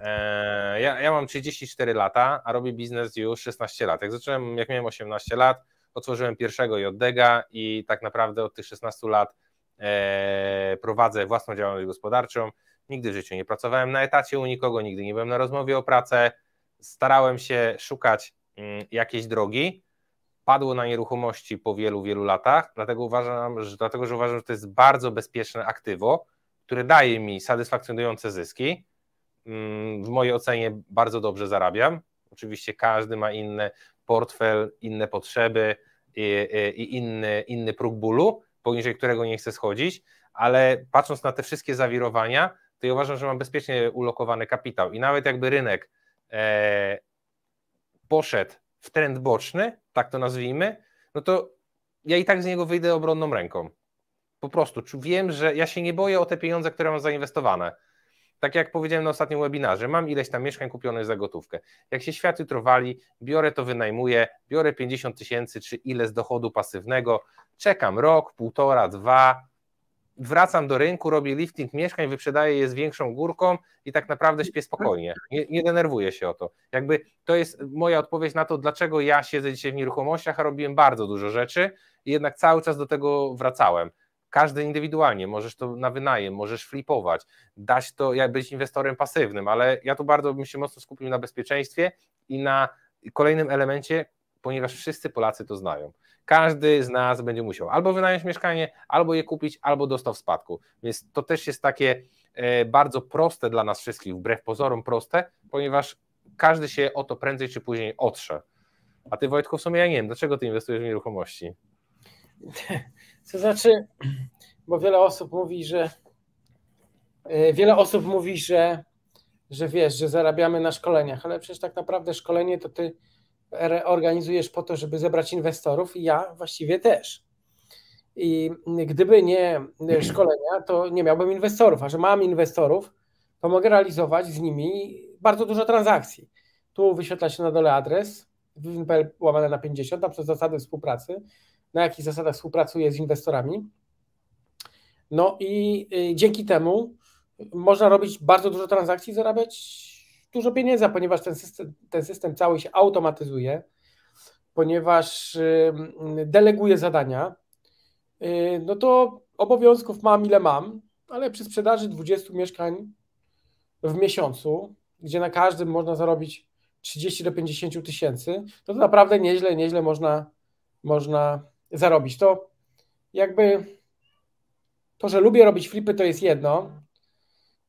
E, ja, ja mam 34 lata, a robię biznes już 16 lat. Jak zacząłem, jak miałem 18 lat, otworzyłem pierwszego JDG-a i tak naprawdę od tych 16 lat e, prowadzę własną działalność gospodarczą. Nigdy w życiu nie pracowałem na etacie u nikogo, nigdy nie byłem na rozmowie o pracę. Starałem się szukać mm, jakiejś drogi padło na nieruchomości po wielu, wielu latach, dlatego uważam, że, dlatego, że uważam, że to jest bardzo bezpieczne aktywo, które daje mi satysfakcjonujące zyski. Mm, w mojej ocenie bardzo dobrze zarabiam. Oczywiście każdy ma inny portfel, inne potrzeby i, i inny, inny próg bólu, poniżej którego nie chcę schodzić, ale patrząc na te wszystkie zawirowania, to ja uważam, że mam bezpiecznie ulokowany kapitał. I nawet jakby rynek e, poszedł w trend boczny, tak to nazwijmy, no to ja i tak z niego wyjdę obronną ręką. Po prostu wiem, że ja się nie boję o te pieniądze, które mam zainwestowane. Tak jak powiedziałem na ostatnim webinarze, mam ileś tam mieszkań kupionych za gotówkę. Jak się świat jutro wali, biorę to, wynajmuję, biorę 50 tysięcy czy ile z dochodu pasywnego, czekam rok, półtora, dwa, wracam do rynku, robię lifting mieszkań, wyprzedaję je z większą górką i tak naprawdę śpię spokojnie. Nie, nie denerwuję się o to. Jakby to jest moja odpowiedź na to, dlaczego ja siedzę dzisiaj w nieruchomościach, a robiłem bardzo dużo rzeczy i jednak cały czas do tego wracałem. Każdy indywidualnie, możesz to na wynajem, możesz flipować, dać to, jak być inwestorem pasywnym, ale ja tu bardzo bym się mocno skupił na bezpieczeństwie i na kolejnym elemencie, ponieważ wszyscy Polacy to znają. Każdy z nas będzie musiał albo wynająć mieszkanie, albo je kupić, albo dostał w spadku. Więc to też jest takie e, bardzo proste dla nas wszystkich, wbrew pozorom proste, ponieważ każdy się o to prędzej czy później otrze. A ty Wojtku, w sumie ja nie wiem, dlaczego ty inwestujesz w nieruchomości? To znaczy, bo wiele osób mówi, że e, wiele osób mówi, że, że wiesz, że zarabiamy na szkoleniach, ale przecież tak naprawdę szkolenie to ty organizujesz po to, żeby zebrać inwestorów i ja właściwie też. I gdyby nie szkolenia, to nie miałbym inwestorów, a że mam inwestorów, to mogę realizować z nimi bardzo dużo transakcji. Tu wyświetla się na dole adres winpl łamane na 50, tam są zasady współpracy, na jakich zasadach współpracuję z inwestorami. No i y, dzięki temu można robić bardzo dużo transakcji zarabiać dużo pieniędzy, ponieważ ten system, ten system cały się automatyzuje, ponieważ y, deleguje zadania, y, no to obowiązków mam ile mam, ale przy sprzedaży 20 mieszkań w miesiącu, gdzie na każdym można zarobić 30 do 50 tysięcy, to no to naprawdę nieźle, nieźle można, można zarobić. To jakby to, że lubię robić flipy, to jest jedno,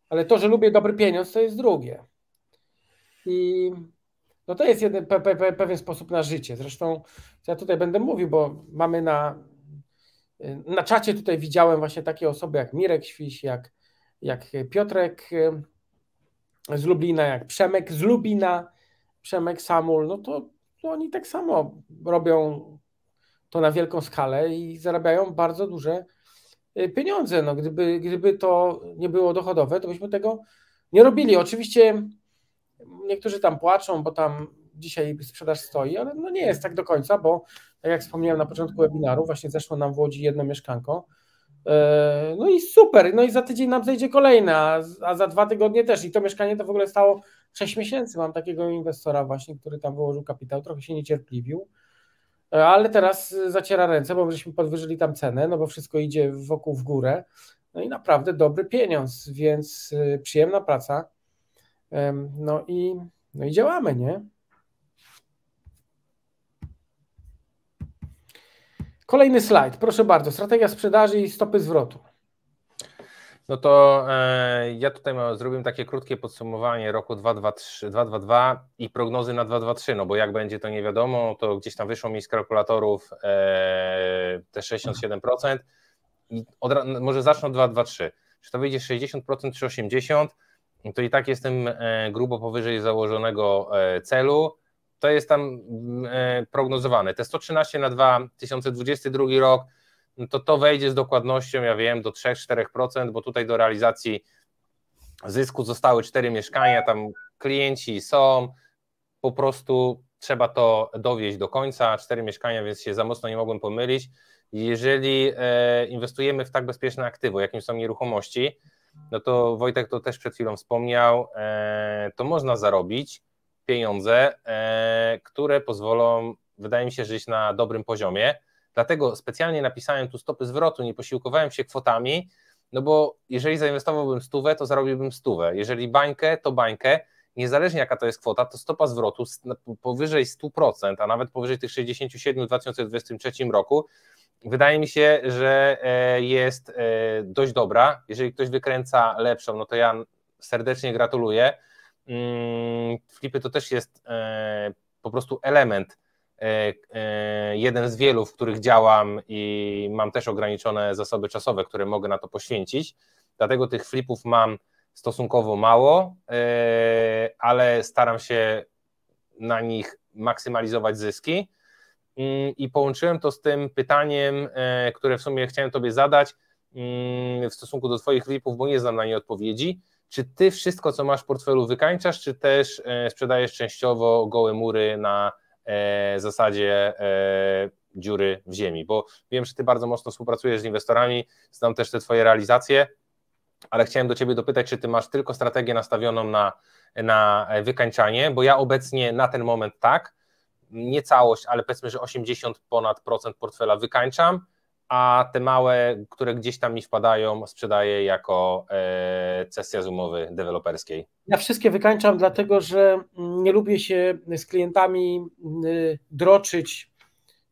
ale to, że lubię dobry pieniądz, to jest drugie. I no to jest jeden, pe, pe, pewien sposób na życie. Zresztą ja tutaj będę mówił, bo mamy na, na czacie tutaj widziałem właśnie takie osoby jak Mirek Świś, jak, jak Piotrek y, z Lublina, jak Przemek z Lubina, Przemek Samul, no to oni tak samo robią to na wielką skalę i zarabiają bardzo duże y, pieniądze. No, gdyby, gdyby to nie było dochodowe, to byśmy tego nie robili. Oczywiście Niektórzy tam płaczą, bo tam dzisiaj sprzedaż stoi, ale no nie jest tak do końca, bo tak jak wspomniałem na początku webinaru, właśnie zeszło nam w Łodzi jedno mieszkanko. E, no i super, no i za tydzień nam zejdzie kolejne, a, za dwa tygodnie też. I to mieszkanie to w ogóle stało 6 miesięcy. Mam takiego inwestora właśnie, który tam wyłożył kapitał, trochę się niecierpliwił, e, ale teraz zaciera ręce, bo żeśmy podwyżyli tam cenę, no bo wszystko idzie wokół w górę. No i naprawdę dobry pieniądz, więc e, przyjemna praca no i, no i działamy, nie? Kolejny slajd, proszę bardzo. Strategia sprzedaży i stopy zwrotu. No to e, ja tutaj mam, zrobiłem takie krótkie podsumowanie roku 2023, 2022 i prognozy na 2023, no bo jak będzie to nie wiadomo, to gdzieś tam wyszło mi z kalkulatorów e, te 67% i od, no, może zacznę od 2023. Czy to wyjdzie 60% czy 80%? to i tak jestem e, grubo powyżej założonego e, celu. To jest tam e, prognozowane. Te 113 na 2022 rok, no to to wejdzie z dokładnością, ja wiem, do 3-4%, bo tutaj do realizacji zysku zostały 4 mieszkania, tam klienci są, po prostu trzeba to dowieść do końca, 4 mieszkania, więc się za mocno nie mogłem pomylić. Jeżeli inwestujemy w tak bezpieczne aktywo, jakim są nieruchomości, no to Wojtek to też przed chwilą wspomniał, e, to można zarobić pieniądze, e, które pozwolą, wydaje mi się, żyć na dobrym poziomie. Dlatego specjalnie napisałem tu stopy zwrotu, nie posiłkowałem się kwotami, no bo jeżeli zainwestowałbym stówę, to zarobiłbym stówę. Jeżeli bańkę, to bańkę. Niezależnie jaka to jest kwota, to stopa zwrotu powyżej 100%, a nawet powyżej tych 67 w 2023 roku Wydaje mi się, że e, jest e, dość dobra. Jeżeli ktoś wykręca lepszą, no to ja serdecznie gratuluję. Mm, flipy to też jest e, po prostu element, jeden z wielu, w których działam i mam też ograniczone zasoby czasowe, które mogę na to poświęcić. Dlatego tych flipów mam stosunkowo mało, ale staram się na nich maksymalizować zyski i, połączyłem to z tym pytaniem, e, które w sumie chciałem Tobie zadać mm, w stosunku do Twoich flipów, bo nie znam na nie odpowiedzi. Czy Ty wszystko, co masz w portfelu, wykańczasz, czy też e, sprzedajesz częściowo gołe mury na e, zasadzie dziury w ziemi? Bo wiem, że Ty bardzo mocno współpracujesz z inwestorami, znam też te Twoje realizacje, ale chciałem do Ciebie dopytać, czy Ty masz tylko strategię nastawioną na, na wykańczanie, bo ja obecnie na ten moment tak, nie całość, ale powiedzmy, że 80 ponad procent portfela wykańczam, a te małe, które gdzieś tam mi wpadają, sprzedaję jako e, cesja z umowy deweloperskiej. Ja wszystkie wykańczam, dlatego że nie lubię się z klientami y, droczyć,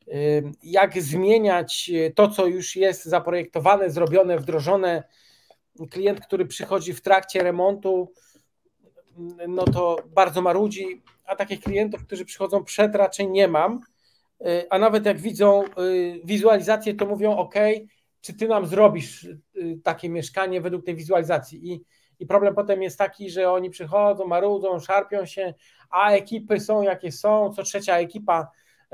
y, jak zmieniać to, co już jest zaprojektowane, zrobione, wdrożone. Klient, który przychodzi w trakcie remontu, no to bardzo marudzi, a takich klientów, którzy przychodzą przed raczej nie mam, y, a nawet jak widzą y, wizualizację, to mówią ok, czy ty nam zrobisz y, takie mieszkanie według tej wizualizacji i i problem potem jest taki, że oni przychodzą, marudzą, szarpią się, a ekipy są jakie są, co trzecia ekipa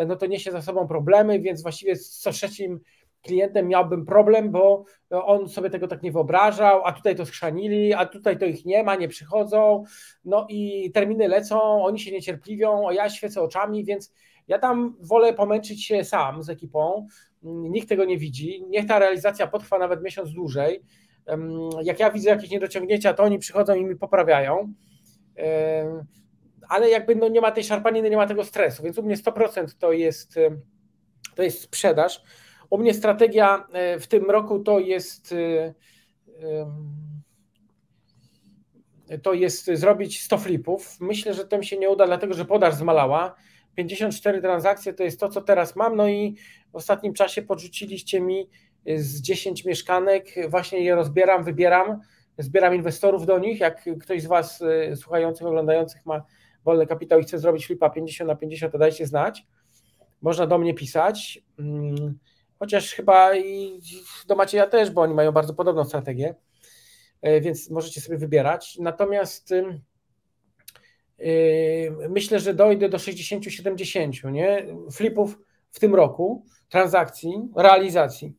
no to niesie za sobą problemy, więc właściwie co trzecim klientem miałbym problem, bo on sobie tego tak nie wyobrażał, a tutaj to skrzanili, a tutaj to ich nie ma, nie przychodzą, no i terminy lecą, oni się niecierpliwią, a ja świecę oczami, więc ja tam wolę pomęczyć się sam z ekipą, nikt tego nie widzi, niech ta realizacja potrwa nawet miesiąc dłużej, jak ja widzę jakieś niedociągnięcia, to oni przychodzą i mi poprawiają, ale jakby no nie ma tej szarpaniny, nie ma tego stresu, więc u mnie 100% to jest, to jest sprzedaż, u mnie strategia e, w tym roku to jest e, to jest zrobić 100 flipów. Myślę, że tym się nie uda, dlatego że podaż zmalała. 54 transakcje to jest to, co teraz mam. No i w ostatnim czasie podrzuciliście mi e, z 10 mieszkanek. Właśnie je rozbieram, wybieram, zbieram inwestorów do nich. Jak ktoś z Was słuchających, oglądających ma wolny kapitał i chce zrobić flipa 50 na 50, to dajcie znać. Można do mnie pisać. Hmm Chociaż chyba i do Macieja też, bo oni mają bardzo podobną strategię, e, więc możecie sobie wybierać. Natomiast e, myślę, że dojdę do 60-70 nie? flipów w tym roku, transakcji, realizacji.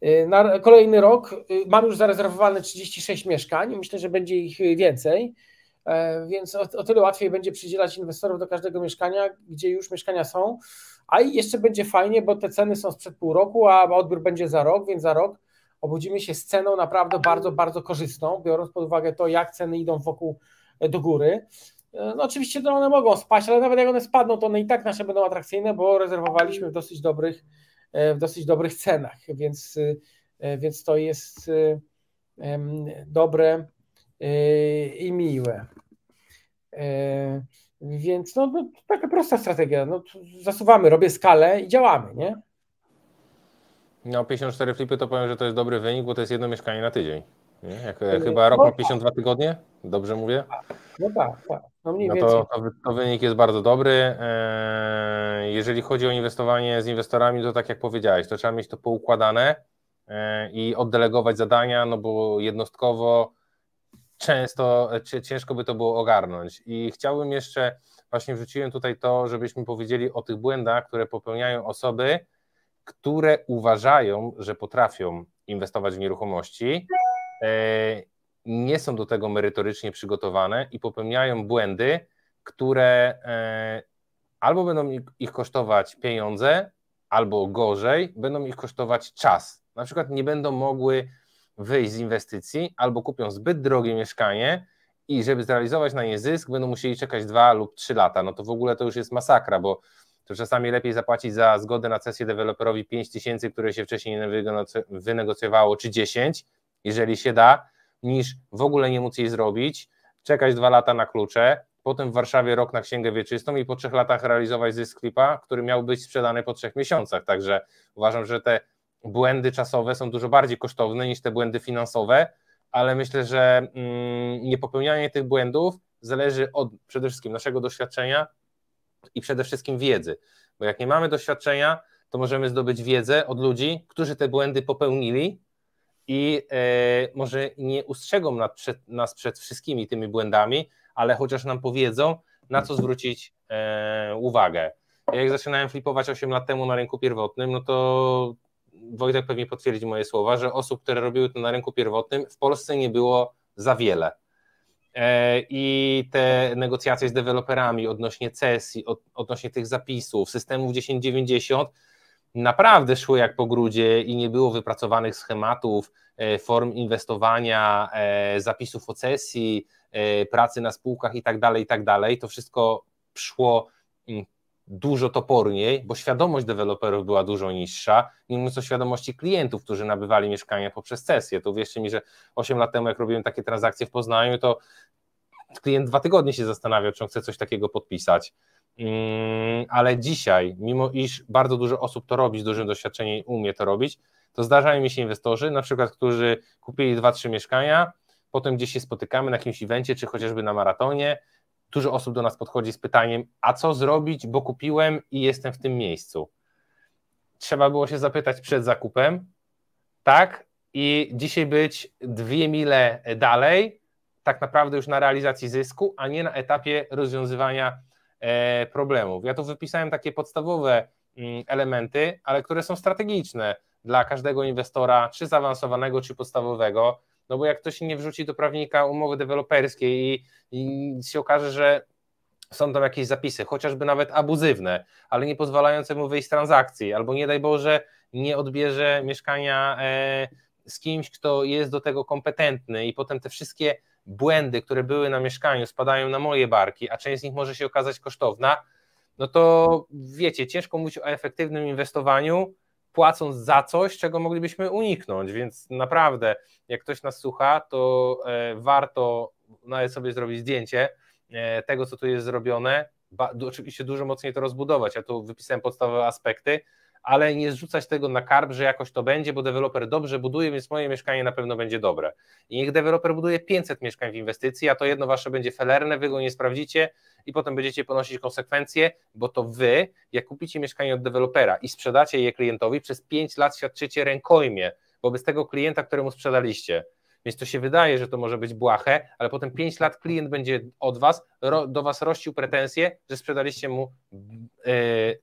E, na kolejny rok y, mam już zarezerwowane 36 mieszkań, myślę, że będzie ich więcej, więc o, o tyle łatwiej będzie przydzielać inwestorów do każdego mieszkania, gdzie już mieszkania są a i jeszcze będzie fajnie, bo te ceny są sprzed pół roku, a odbiór będzie za rok, więc za rok obudzimy się z ceną naprawdę bardzo, bardzo korzystną, biorąc pod uwagę to, jak ceny idą wokół e, do góry. E, no oczywiście to one mogą spaść, ale nawet jak one spadną, to one i tak nasze będą atrakcyjne, bo rezerwowaliśmy w dosyć dobrych, e, w dosyć dobrych cenach, więc, więc to jest dobre i miłe. Więc no, no taka prosta strategia. No, zasuwamy, robię skalę i działamy, nie? No 54 flipy to powiem, że to jest dobry wynik, bo to jest jedno mieszkanie na tydzień. Nie? Jak, jak no, chyba rok no ma 52 tygodnie, dobrze mówię? Tak. No tak, tak. No, mniej no to, to, wynik jest bardzo dobry. Eee, jeżeli chodzi o inwestowanie z inwestorami, to tak jak powiedziałeś, to trzeba mieć to poukładane eee, i oddelegować zadania, no bo jednostkowo często e, ciężko by to było ogarnąć. I chciałbym jeszcze, właśnie wrzuciłem tutaj to, żebyśmy powiedzieli o tych błędach, które popełniają osoby, które uważają, że potrafią inwestować w nieruchomości, e, nie są do tego merytorycznie przygotowane i popełniają błędy, które e, albo będą ich kosztować pieniądze, albo gorzej, będą ich kosztować czas. Na przykład nie będą mogły wyjść z inwestycji albo kupią zbyt drogie mieszkanie i żeby zrealizować na nie zysk, będą musieli czekać dwa lub trzy lata. No to w ogóle to już jest masakra, bo to czasami lepiej zapłacić za zgodę na cesję deweloperowi 5 tysięcy, które się wcześniej wynegocjowało, czy 10, jeżeli się da, niż w ogóle nie móc jej zrobić, czekać dwa lata na klucze, potem w Warszawie rok na księgę wieczystą i po trzech latach realizować zysk klipa, który miał być sprzedany po trzech miesiącach. Także uważam, że te błędy czasowe są dużo bardziej kosztowne niż te błędy finansowe, ale myślę, że mm, niepopełnianie tych błędów zależy od przede wszystkim naszego doświadczenia i przede wszystkim wiedzy. Bo jak nie mamy doświadczenia, to możemy zdobyć wiedzę od ludzi, którzy te błędy popełnili i e, może nie ustrzegą nas przed, wszystkimi tymi błędami, ale chociaż nam powiedzą, na co zwrócić e, uwagę. uwagę. Jak zaczynałem flipować 8 lat temu na rynku pierwotnym, no to Wojtek pewnie potwierdzi moje słowa, że osób, które robiły to na rynku pierwotnym, w Polsce nie było za wiele. E, I te negocjacje z deweloperami odnośnie cesji, odnośnie tych zapisów, systemów 1090 naprawdę szły jak po grudzie i nie było wypracowanych schematów, e, form inwestowania, e, zapisów o cesji, pracy na spółkach itd. Tak itd. Tak to wszystko szło mm, dużo toporniej, bo świadomość deweloperów była dużo niższa, nie mówiąc o świadomości klientów, którzy nabywali mieszkania poprzez sesję. To wierzcie mi, że 8 lat temu, jak robiłem takie transakcje w Poznaniu, to klient dwa tygodnie się zastanawiał, czy on chce coś takiego podpisać. Mm, ale dzisiaj, mimo iż bardzo dużo osób to robi z dużym doświadczeniem umie to robić, to zdarzają mi się inwestorzy, na przykład, którzy kupili dwa, trzy mieszkania, potem gdzieś się spotykamy na jakimś evencie, czy chociażby na maratonie, dużo osób do nas podchodzi z pytaniem, a co zrobić, bo kupiłem i jestem w tym miejscu. Trzeba było się zapytać przed zakupem, tak? I dzisiaj być dwie mile dalej, tak naprawdę już na realizacji zysku, a nie na etapie rozwiązywania e, problemów. Ja tu wypisałem takie podstawowe mm, elementy, ale które są strategiczne dla każdego inwestora, czy zaawansowanego, czy podstawowego. No bo jak ktoś nie wrzuci do prawnika umowy deweloperskiej i, i się okaże, że są tam jakieś zapisy, chociażby nawet abuzywne, ale nie pozwalające mu wyjść z transakcji, albo nie daj Boże, nie odbierze mieszkania e, z kimś, kto jest do tego kompetentny, i potem te wszystkie błędy, które były na mieszkaniu, spadają na moje barki, a część z nich może się okazać kosztowna, no to wiecie, ciężko mówić o efektywnym inwestowaniu, płacąc za coś, czego moglibyśmy uniknąć. Więc naprawdę, jak ktoś nas słucha, to e, warto nawet sobie zrobić zdjęcie e, tego, co tu jest zrobione. Ba, oczywiście dużo mocniej to rozbudować. Ja tu wypisałem podstawowe aspekty, ale nie zrzucać tego na karb, że jakoś to będzie, bo deweloper dobrze buduje, więc moje mieszkanie na pewno będzie dobre. I niech deweloper buduje 500 mieszkań w inwestycji, a to jedno wasze będzie felerne, wy go nie sprawdzicie i potem będziecie ponosić konsekwencje, bo to wy, jak kupicie mieszkanie od dewelopera i sprzedacie je klientowi, przez 5 lat świadczycie rękojmie wobec tego klienta, któremu sprzedaliście. Więc to się wydaje, że to może być błahe, ale potem 5 lat klient będzie od was, do was rościł pretensje, że sprzedaliście mu yy,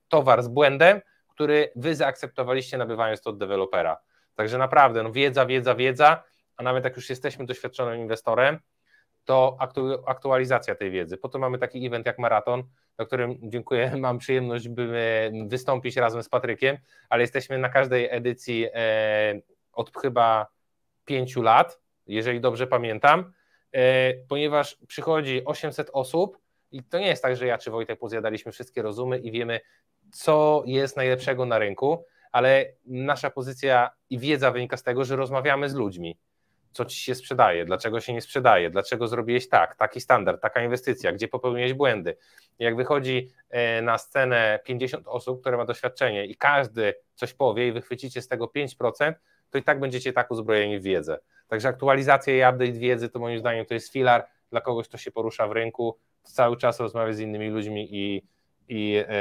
towar z błędem, który wy zaakceptowaliście nabywając to od dewelopera. Także naprawdę, no wiedza, wiedza, wiedza, a nawet jak już jesteśmy doświadczonym inwestorem, to aktu aktualizacja tej wiedzy. Po to mamy taki event jak maraton, na którym dziękuję, mam przyjemność by e, wystąpić razem z Patrykiem, ale jesteśmy na każdej edycji e, od chyba pięciu lat, jeżeli dobrze pamiętam, e, ponieważ przychodzi 800 osób, i to nie jest tak, że ja czy Wojtek pozjadaliśmy wszystkie rozumy i wiemy, co jest najlepszego na rynku, ale nasza pozycja i wiedza wynika z tego, że rozmawiamy z ludźmi. Co ci się sprzedaje, dlaczego się nie sprzedaje, dlaczego zrobiłeś tak, taki standard, taka inwestycja, gdzie popełniłeś błędy. Jak wychodzi e, na scenę 50 osób, które ma doświadczenie i każdy coś powie i wychwycicie z tego 5%, to i tak będziecie tak uzbrojeni w wiedzę. Także aktualizacja i update wiedzy to moim zdaniem to jest filar dla kogoś, kto się porusza w rynku, cały czas rozmawiać z innymi ludźmi i, i e,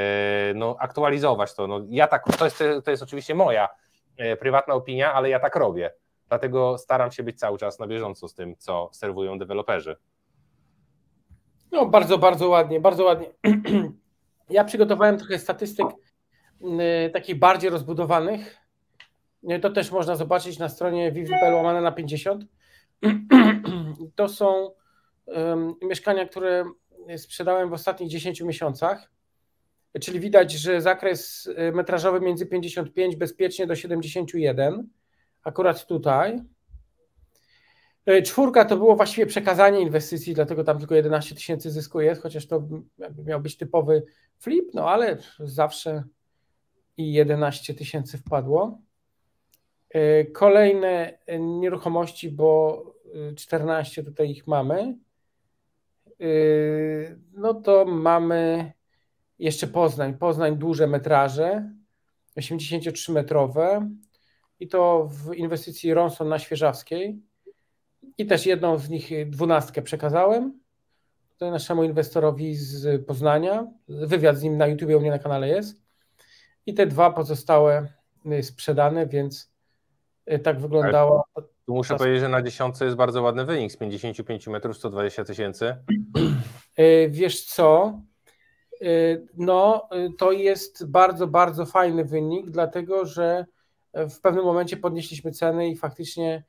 no, aktualizować to. No, ja tak, to jest, to jest oczywiście moja e, prywatna opinia, ale ja tak robię. Dlatego staram się być cały czas na bieżąco z tym, co serwują deweloperzy. No, bardzo, bardzo ładnie, bardzo ładnie. Ja przygotowałem trochę statystyk mm, e, takich bardziej rozbudowanych. No to też można zobaczyć na stronie www.pl łamane na 50. To są mieszkania, które sprzedałem w ostatnich 10 miesiącach. Czyli widać, że zakres y, metrażowy między 55 bezpiecznie do 71, akurat tutaj. Y, czwórka to było właściwie przekazanie inwestycji, dlatego tam tylko 11 tysięcy zysku jest, chociaż to miał być typowy flip, no ale zawsze i 11 tysięcy wpadło. Y, kolejne nieruchomości, bo 14 tutaj ich mamy. Yy, no to mamy jeszcze Poznań. Poznań duże metraże, 83-metrowe i to w inwestycji Ronson na Świeżawskiej. I też jedną z nich, dwunastkę przekazałem tutaj naszemu inwestorowi z Poznania. Wywiad z nim na YouTubie u mnie na kanale jest. I te dwa pozostałe y, sprzedane, więc y, tak wyglądała tak. Tu muszę powiedzieć, że na dziesiątce jest bardzo ładny wynik z 55 metrów, 120 tysięcy. Y, wiesz co? Y, no, y, to jest bardzo, bardzo fajny wynik, dlatego że w pewnym momencie podnieśliśmy ceny i faktycznie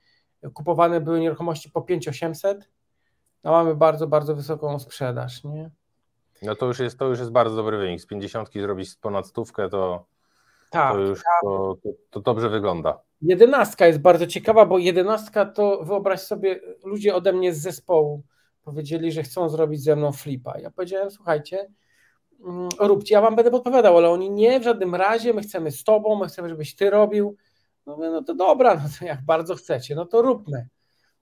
kupowane były nieruchomości po 5800. No, mamy bardzo, bardzo wysoką sprzedaż, nie? No to już jest, to już jest bardzo dobry wynik. Z 50 zrobić ponad stówkę to, tak. To już tak. to, to, to dobrze wygląda. Jedenastka jest bardzo ciekawa, bo jedenastka to wyobraź sobie, ludzie ode mnie z zespołu powiedzieli, że chcą zrobić ze mną flipa. Ja powiedziałem, słuchajcie, mm, róbcie, ja wam będę podpowiadał, ale oni nie, w żadnym razie, my chcemy z tobą, my chcemy, żebyś ty robił. No, no to dobra, no to jak bardzo chcecie, no to róbmy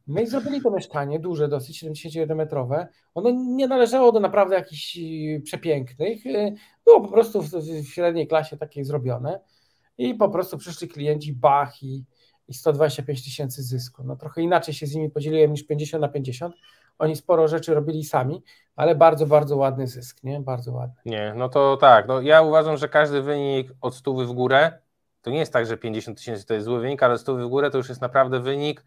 my zrobili to mieszkanie, duże dosyć, 71-metrowe. Ono nie należało do naprawdę jakichś e, przepięknych, e, było po prostu w, w średniej klasie takiej zrobione i po prostu przyszli klienci, bach i, i 125 tysięcy zysku. No trochę inaczej się z nimi podzieliłem niż 50 na 50. Oni sporo rzeczy robili sami, ale bardzo, bardzo ładny zysk, nie? Bardzo ładny. Nie, no to tak. No ja uważam, że każdy wynik od stówy w górę, to nie jest tak, że 50 tysięcy to jest zły wynik, ale stówy w górę to już jest naprawdę wynik,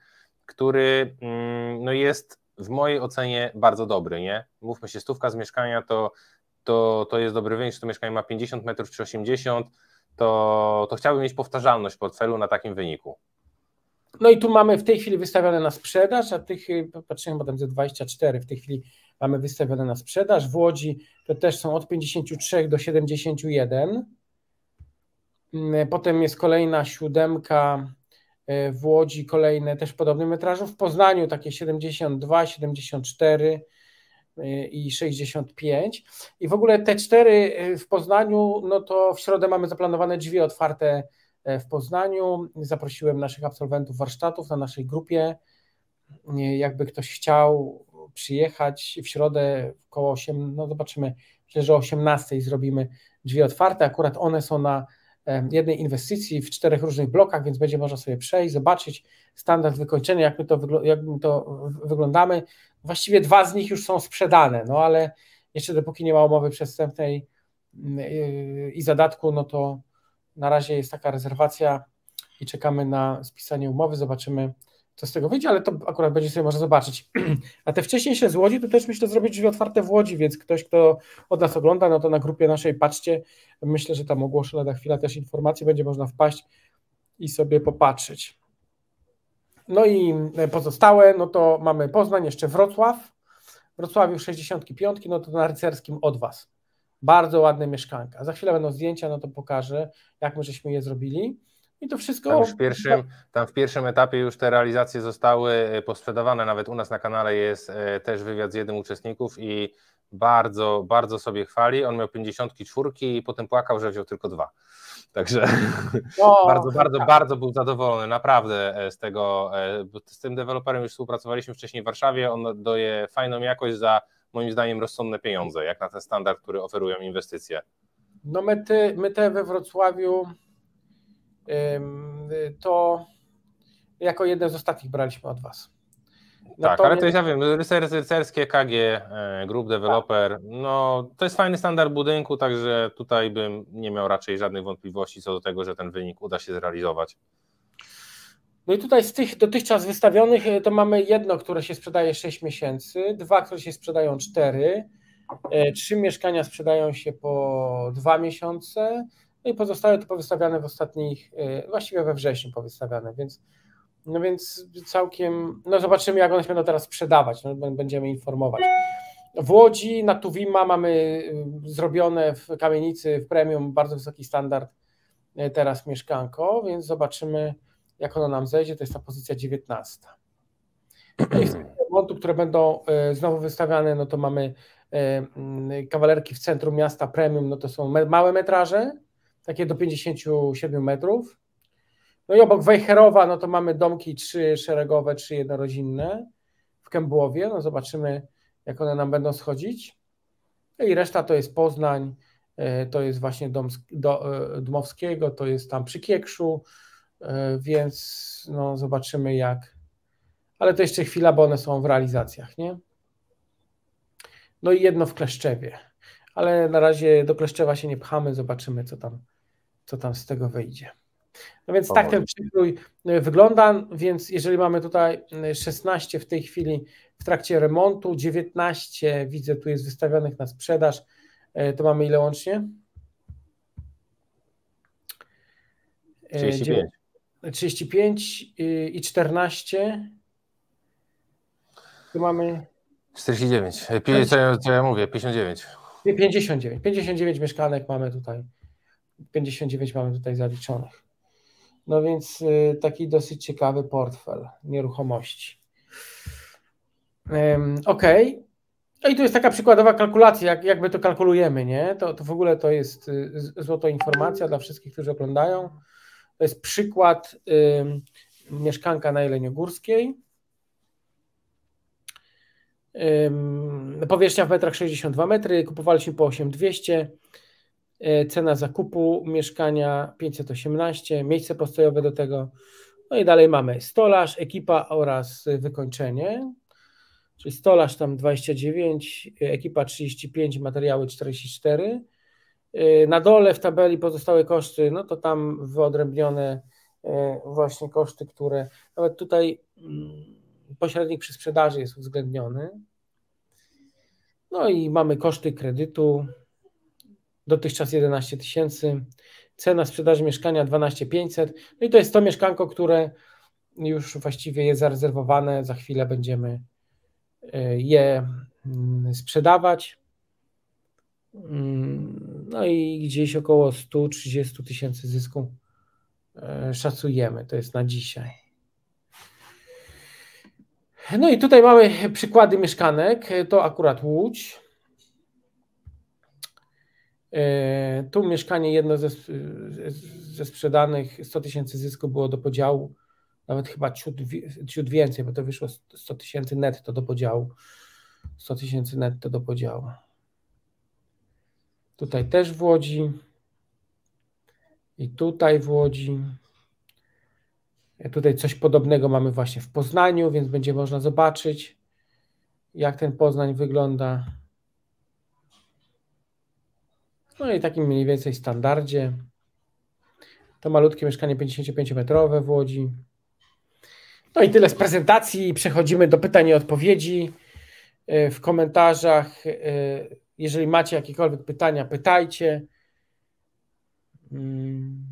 który mm, no jest w mojej ocenie bardzo dobry, nie? Mówmy się, stówka z mieszkania to, to, to jest dobry wynik, czy to mieszkanie ma 50 metrów czy 80, to, to chciałbym mieć powtarzalność portfelu na takim wyniku. No i tu mamy w tej chwili wystawione na sprzedaż, a tych, patrzyłem potem ze 24, w tej chwili mamy wystawione na sprzedaż. W Łodzi to też są od 53 do 71. Mm, potem jest kolejna siódemka E, w Łodzi kolejne też podobne metrażu, w Poznaniu takie 72, 74 e, i 65. I w ogóle te cztery e, w Poznaniu, no to w środę mamy zaplanowane drzwi otwarte w Poznaniu. Zaprosiłem naszych absolwentów warsztatów na naszej grupie. Jakby ktoś chciał przyjechać w środę około 8, no zobaczymy, myślę, że o 18 zrobimy drzwi otwarte. Akurat one są na jednej inwestycji w czterech różnych blokach, więc będzie można sobie przejść, zobaczyć standard wykończenia, jak my to, jak my to wyglądamy. Właściwie dwa z nich już są sprzedane, no ale jeszcze dopóki nie ma umowy przestępnej mm, y, i zadatku, no to na razie jest taka rezerwacja i czekamy na spisanie umowy, zobaczymy co z tego wyjdzie, ale to akurat będzie sobie można zobaczyć. A te wcześniejsze z Łodzi, to też myślę zrobić drzwi otwarte w Łodzi, więc ktoś, kto od nas ogląda, no to na grupie naszej patrzcie, myślę, że tam ogłoszę na chwilę też informacje, będzie można wpaść i sobie popatrzeć. No i e, pozostałe, no to mamy Poznań, jeszcze Wrocław, Wrocławiu 65, no to na rycerskim od Was. Bardzo ładne mieszkanka. Za chwilę będą zdjęcia, no to pokażę, jak my żeśmy je zrobili. I to wszystko. Tam, w pierwszym, tam w pierwszym etapie już te realizacje zostały e, posprzedawane. Nawet u nas na kanale jest e, też wywiad z jednym uczestników i bardzo, bardzo sobie chwali. On miał 54 i potem płakał, że wziął tylko dwa. Także bardzo, bardzo, tak. bardzo był zadowolony naprawdę e, z tego. Z tym deweloperem już współpracowaliśmy wcześniej w Warszawie. On daje fajną jakość za moim zdaniem rozsądne pieniądze, jak na ten standard, który oferują inwestycje. No my, ty, my te we Wrocławiu to jako jeden z ostatnich braliśmy od Was. Tak, Natomiast... Tak, ale to jest, ja wiem, rycerskie KG, e, Group Developer, tak. no to jest fajny standard budynku, także tutaj bym nie miał raczej żadnych wątpliwości co do tego, że ten wynik uda się zrealizować. No i tutaj z tych dotychczas wystawionych e, to mamy jedno, które się sprzedaje 6 miesięcy, dwa, które się sprzedają 4, e, trzy mieszkania sprzedają się po 2 miesiące, no i pozostałe to powystawiane w ostatnich, e, właściwie we wrześniu powystawiane, więc no więc całkiem, no zobaczymy jak one się będą teraz sprzedawać, no, będziemy informować. W Łodzi na Tuwima mamy e, zrobione w kamienicy w premium bardzo wysoki standard e, teraz mieszkanko, więc zobaczymy jak ono nam zejdzie, to jest ta pozycja 19. No które będą znowu wystawiane, no to mamy kawalerki w centrum miasta premium, no to są małe metraże, takie do 57 metrów. No i obok Wejherowa, no to mamy domki trzy szeregowe, trzy jednorodzinne w Kębłowie. No zobaczymy, jak one nam będą schodzić. No i reszta to jest Poznań, e, to jest właśnie dom, do, e, Dmowskiego, to jest tam przy Kiekszu, e, więc no zobaczymy jak. Ale to jeszcze chwila, bo one są w realizacjach, nie? No i jedno w Kleszczewie. Ale na razie do Kleszczewa się nie pchamy, zobaczymy co tam co tam z tego wyjdzie. No więc tak ten przekrój y, wygląda, więc jeżeli mamy tutaj 16 y, w tej chwili w trakcie remontu, 19 widzę tu jest wystawionych na sprzedaż, y, to mamy ile łącznie? 35. 35 i 14. Tu mamy 49. Co ja, co ja mówię? 59. 59. 59 mieszkanek mamy tutaj 59 mamy tutaj zaliczonych. No więc y, taki dosyć ciekawy portfel nieruchomości. Ok. No I tu jest taka przykładowa kalkulacja, jak, jak my to kalkulujemy, nie? To, to w ogóle to jest y, złota informacja dla wszystkich, którzy oglądają. To jest przykład y, mieszkanka na Jeleniogórskiej. Y, powierzchnia w metrach 62 metry, kupowaliśmy po 8200. E, cena zakupu mieszkania 518, miejsce postojowe do tego. No i dalej mamy stolarz, ekipa oraz wykończenie. Czyli stolarz tam 29, ekipa 35, materiały 44. E, na dole w tabeli pozostałe koszty, no to tam wyodrębnione e, właśnie koszty, które nawet tutaj mm, pośrednik przy sprzedaży jest uwzględniony. No i mamy koszty kredytu, dotychczas 11 tysięcy. Cena sprzedaży mieszkania 12 500. No i to jest to mieszkanko, które już właściwie jest zarezerwowane. Za chwilę będziemy e, je mm, sprzedawać. Mm, no i gdzieś około 130 tysięcy zysku e, szacujemy. To jest na dzisiaj. No i tutaj mamy przykłady mieszkanek. To akurat Łódź. E, tu mieszkanie jedno ze, ze sprzedanych 100 tysięcy zysku było do podziału, nawet chyba ciut, ciut więcej, bo to wyszło 100 tysięcy netto do podziału. 100 tysięcy netto do podziału. Tutaj też w Łodzi. I tutaj w Łodzi. E, tutaj coś podobnego mamy właśnie w Poznaniu, więc będzie można zobaczyć, jak ten Poznań wygląda. No i takim mniej więcej standardzie. To malutkie mieszkanie 55-metrowe w Łodzi. No i tyle z prezentacji. Przechodzimy do pytań i odpowiedzi. E, w komentarzach, e, jeżeli macie jakiekolwiek pytania, pytajcie. Mm,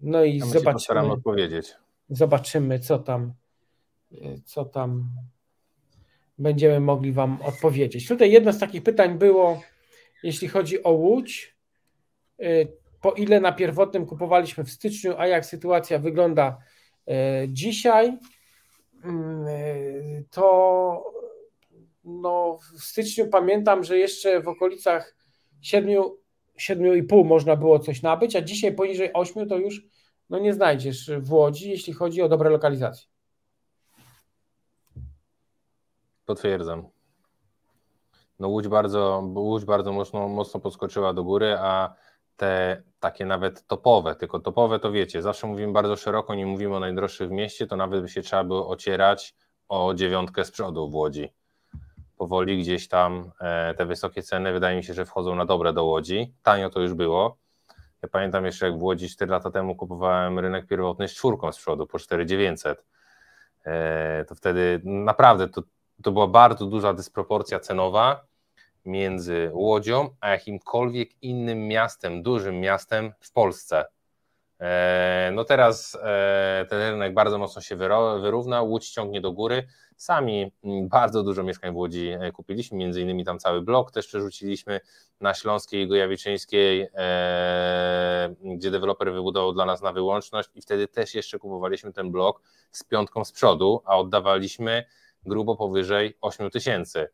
no i ja zobaczymy. odpowiedzieć. Zobaczymy, co tam, e, co tam będziemy mogli Wam odpowiedzieć. Tutaj jedno z takich pytań było, jeśli chodzi o Łódź, Y, po ile na pierwotnym kupowaliśmy w styczniu, a jak sytuacja wygląda y, dzisiaj, mm, y, to no, w styczniu pamiętam, że jeszcze w okolicach 7, 7,5 można było coś nabyć, a dzisiaj poniżej 8 to już no, nie znajdziesz w Łodzi, jeśli chodzi o dobre lokalizacje. Potwierdzam. No Łódź bardzo, Łódź bardzo mocno, mocno podskoczyła do góry, a te takie nawet topowe, tylko topowe to wiecie, zawsze mówimy bardzo szeroko, nie mówimy o najdroższych w mieście, to nawet by się trzeba było ocierać o dziewiątkę z przodu w Łodzi. Powoli gdzieś tam e, te wysokie ceny wydaje mi się, że wchodzą na dobre do Łodzi. Tanio to już było. Ja pamiętam jeszcze jak w Łodzi 4 lata temu kupowałem rynek pierwotny z czwórką z przodu po 4900. E, to wtedy naprawdę to, to była bardzo duża dysproporcja cenowa między Łodzią a jakimkolwiek innym miastem, dużym miastem w Polsce. E, no teraz e, ten rynek bardzo mocno się wyrówna. Łódź ciągnie do góry. Sami mm, bardzo dużo mieszkań w Łodzi e, kupiliśmy, między innymi tam cały blok też przerzuciliśmy na Śląskiej i Gojawiczyńskiej, gdzie deweloper wybudował dla nas na wyłączność i wtedy też jeszcze kupowaliśmy ten blok z piątką z przodu, a oddawaliśmy grubo powyżej 8 tysięcy.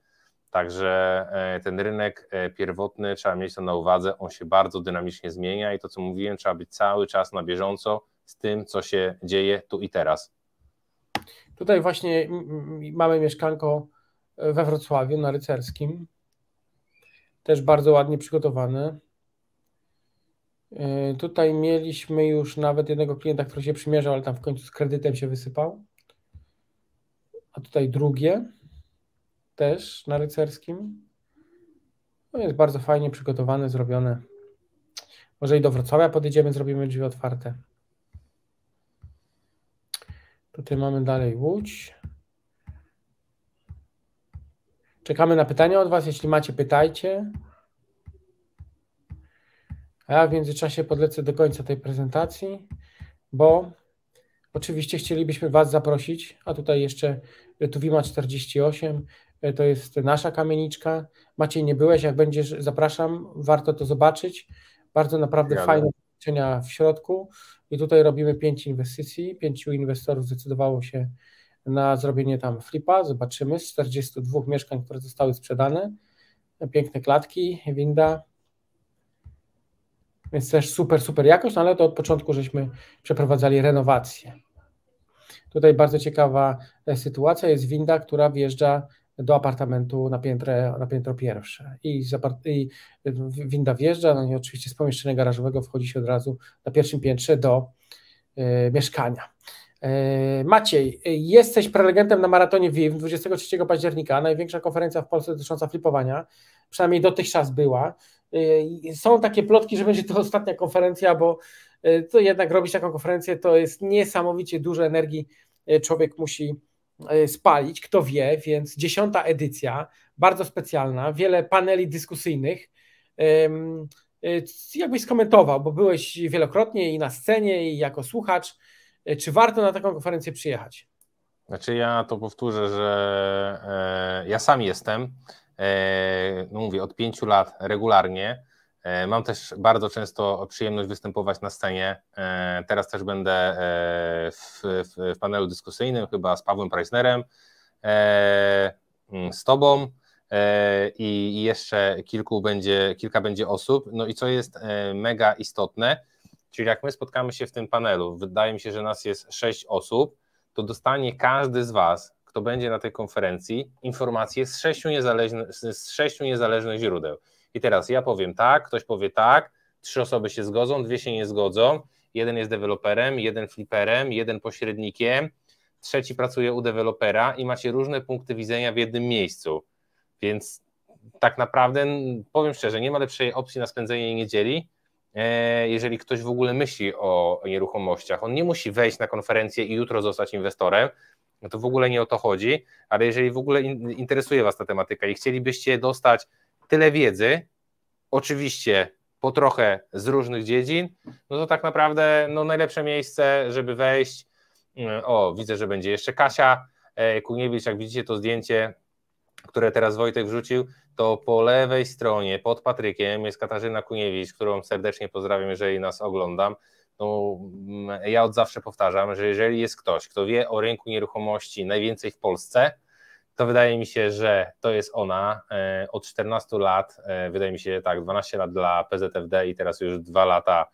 Także e, ten rynek e, pierwotny, trzeba mieć to na uwadze, on się bardzo dynamicznie zmienia i to, co mówiłem, trzeba być cały czas na bieżąco z tym, co się dzieje tu i teraz. Tutaj właśnie mamy mieszkanko e, we Wrocławiu na rycerskim. Też bardzo ładnie przygotowane. Tutaj mieliśmy już nawet jednego klienta, który się przymierzał, ale tam w końcu z kredytem się wysypał. A tutaj drugie też na rycerskim. No jest bardzo fajnie przygotowane, zrobione. Może i do Wrocławia podejdziemy, zrobimy drzwi otwarte. Tutaj mamy dalej Łódź. Czekamy na pytania od Was. Jeśli macie, pytajcie. A ja w międzyczasie podlecę do końca tej prezentacji, bo oczywiście chcielibyśmy Was zaprosić, a tutaj jeszcze Tuwima 48, E, to jest nasza kamieniczka. Maciej, nie byłeś, jak będziesz, zapraszam, warto to zobaczyć. Bardzo naprawdę fajne doświadczenia w środku i tutaj robimy pięć inwestycji. Pięciu inwestorów zdecydowało się na zrobienie tam flipa. Zobaczymy z 42 mieszkań, które zostały sprzedane. Piękne klatki, winda. Więc też super, super jakość, no ale to od początku żeśmy przeprowadzali renowację. Tutaj bardzo ciekawa e, sytuacja jest winda, która wjeżdża do apartamentu na, piętrę, na piętro pierwsze. I, I, winda wjeżdża, no i oczywiście z pomieszczenia garażowego wchodzi się od razu na pierwszym piętrze do y, mieszkania. Y, Maciej, jesteś prelegentem na maratonie WIM 23 października, największa konferencja w Polsce dotycząca flipowania, przynajmniej dotychczas była. Y, są takie plotki, że będzie to ostatnia konferencja, bo to jednak robić taką konferencję to jest niesamowicie dużo energii człowiek musi E, spalić, kto wie, więc dziesiąta edycja, bardzo specjalna, wiele paneli dyskusyjnych. E, jakbyś skomentował, bo byłeś wielokrotnie i na scenie, i jako słuchacz, e, czy warto na taką konferencję przyjechać? Znaczy, ja to powtórzę, że ja sam jestem, no mówię, od pięciu lat regularnie. E, mam też bardzo często przyjemność występować na scenie. E, teraz też będę e, w, w, w panelu dyskusyjnym, chyba z Pawłem Preisnerem, mm, z Tobą i jeszcze kilku będzie, kilka będzie osób. No i co jest mega istotne, czyli jak my spotkamy się w tym panelu, wydaje mi się, że nas jest sześć osób, to dostanie każdy z Was, kto będzie na tej konferencji, informacje z sześciu, niezależnych, z sześciu niezależnych źródeł. I teraz ja powiem tak, ktoś powie tak, trzy osoby się zgodzą, dwie się nie zgodzą, jeden jest deweloperem, jeden fliperem, jeden pośrednikiem, trzeci pracuje u dewelopera i macie różne punkty widzenia w jednym miejscu. Więc tak naprawdę, powiem szczerze, nie ma lepszej opcji na spędzenie niedzieli, e, jeżeli ktoś w ogóle myśli o nieruchomościach. On nie musi wejść na konferencję i jutro zostać inwestorem, no to w ogóle nie o to chodzi, ale jeżeli w ogóle interesuje Was ta tematyka i chcielibyście dostać tyle wiedzy, oczywiście po trochę z różnych dziedzin, no to tak naprawdę no, najlepsze miejsce, żeby wejść. Mm, o, widzę, że będzie jeszcze Kasia e, Kuniewicz, jak widzicie to zdjęcie, które teraz Wojtek wrzucił, to po lewej stronie pod Patrykiem jest Katarzyna Kuniewicz, którą serdecznie pozdrawiam, jeżeli nas oglądam. No, mm, ja od zawsze powtarzam, że jeżeli jest ktoś, kto wie o rynku nieruchomości najwięcej w Polsce, to wydaje mi się, że to jest ona. E, od 14 lat, e, wydaje mi się tak, 12 lat dla PZFD i teraz już 2 lata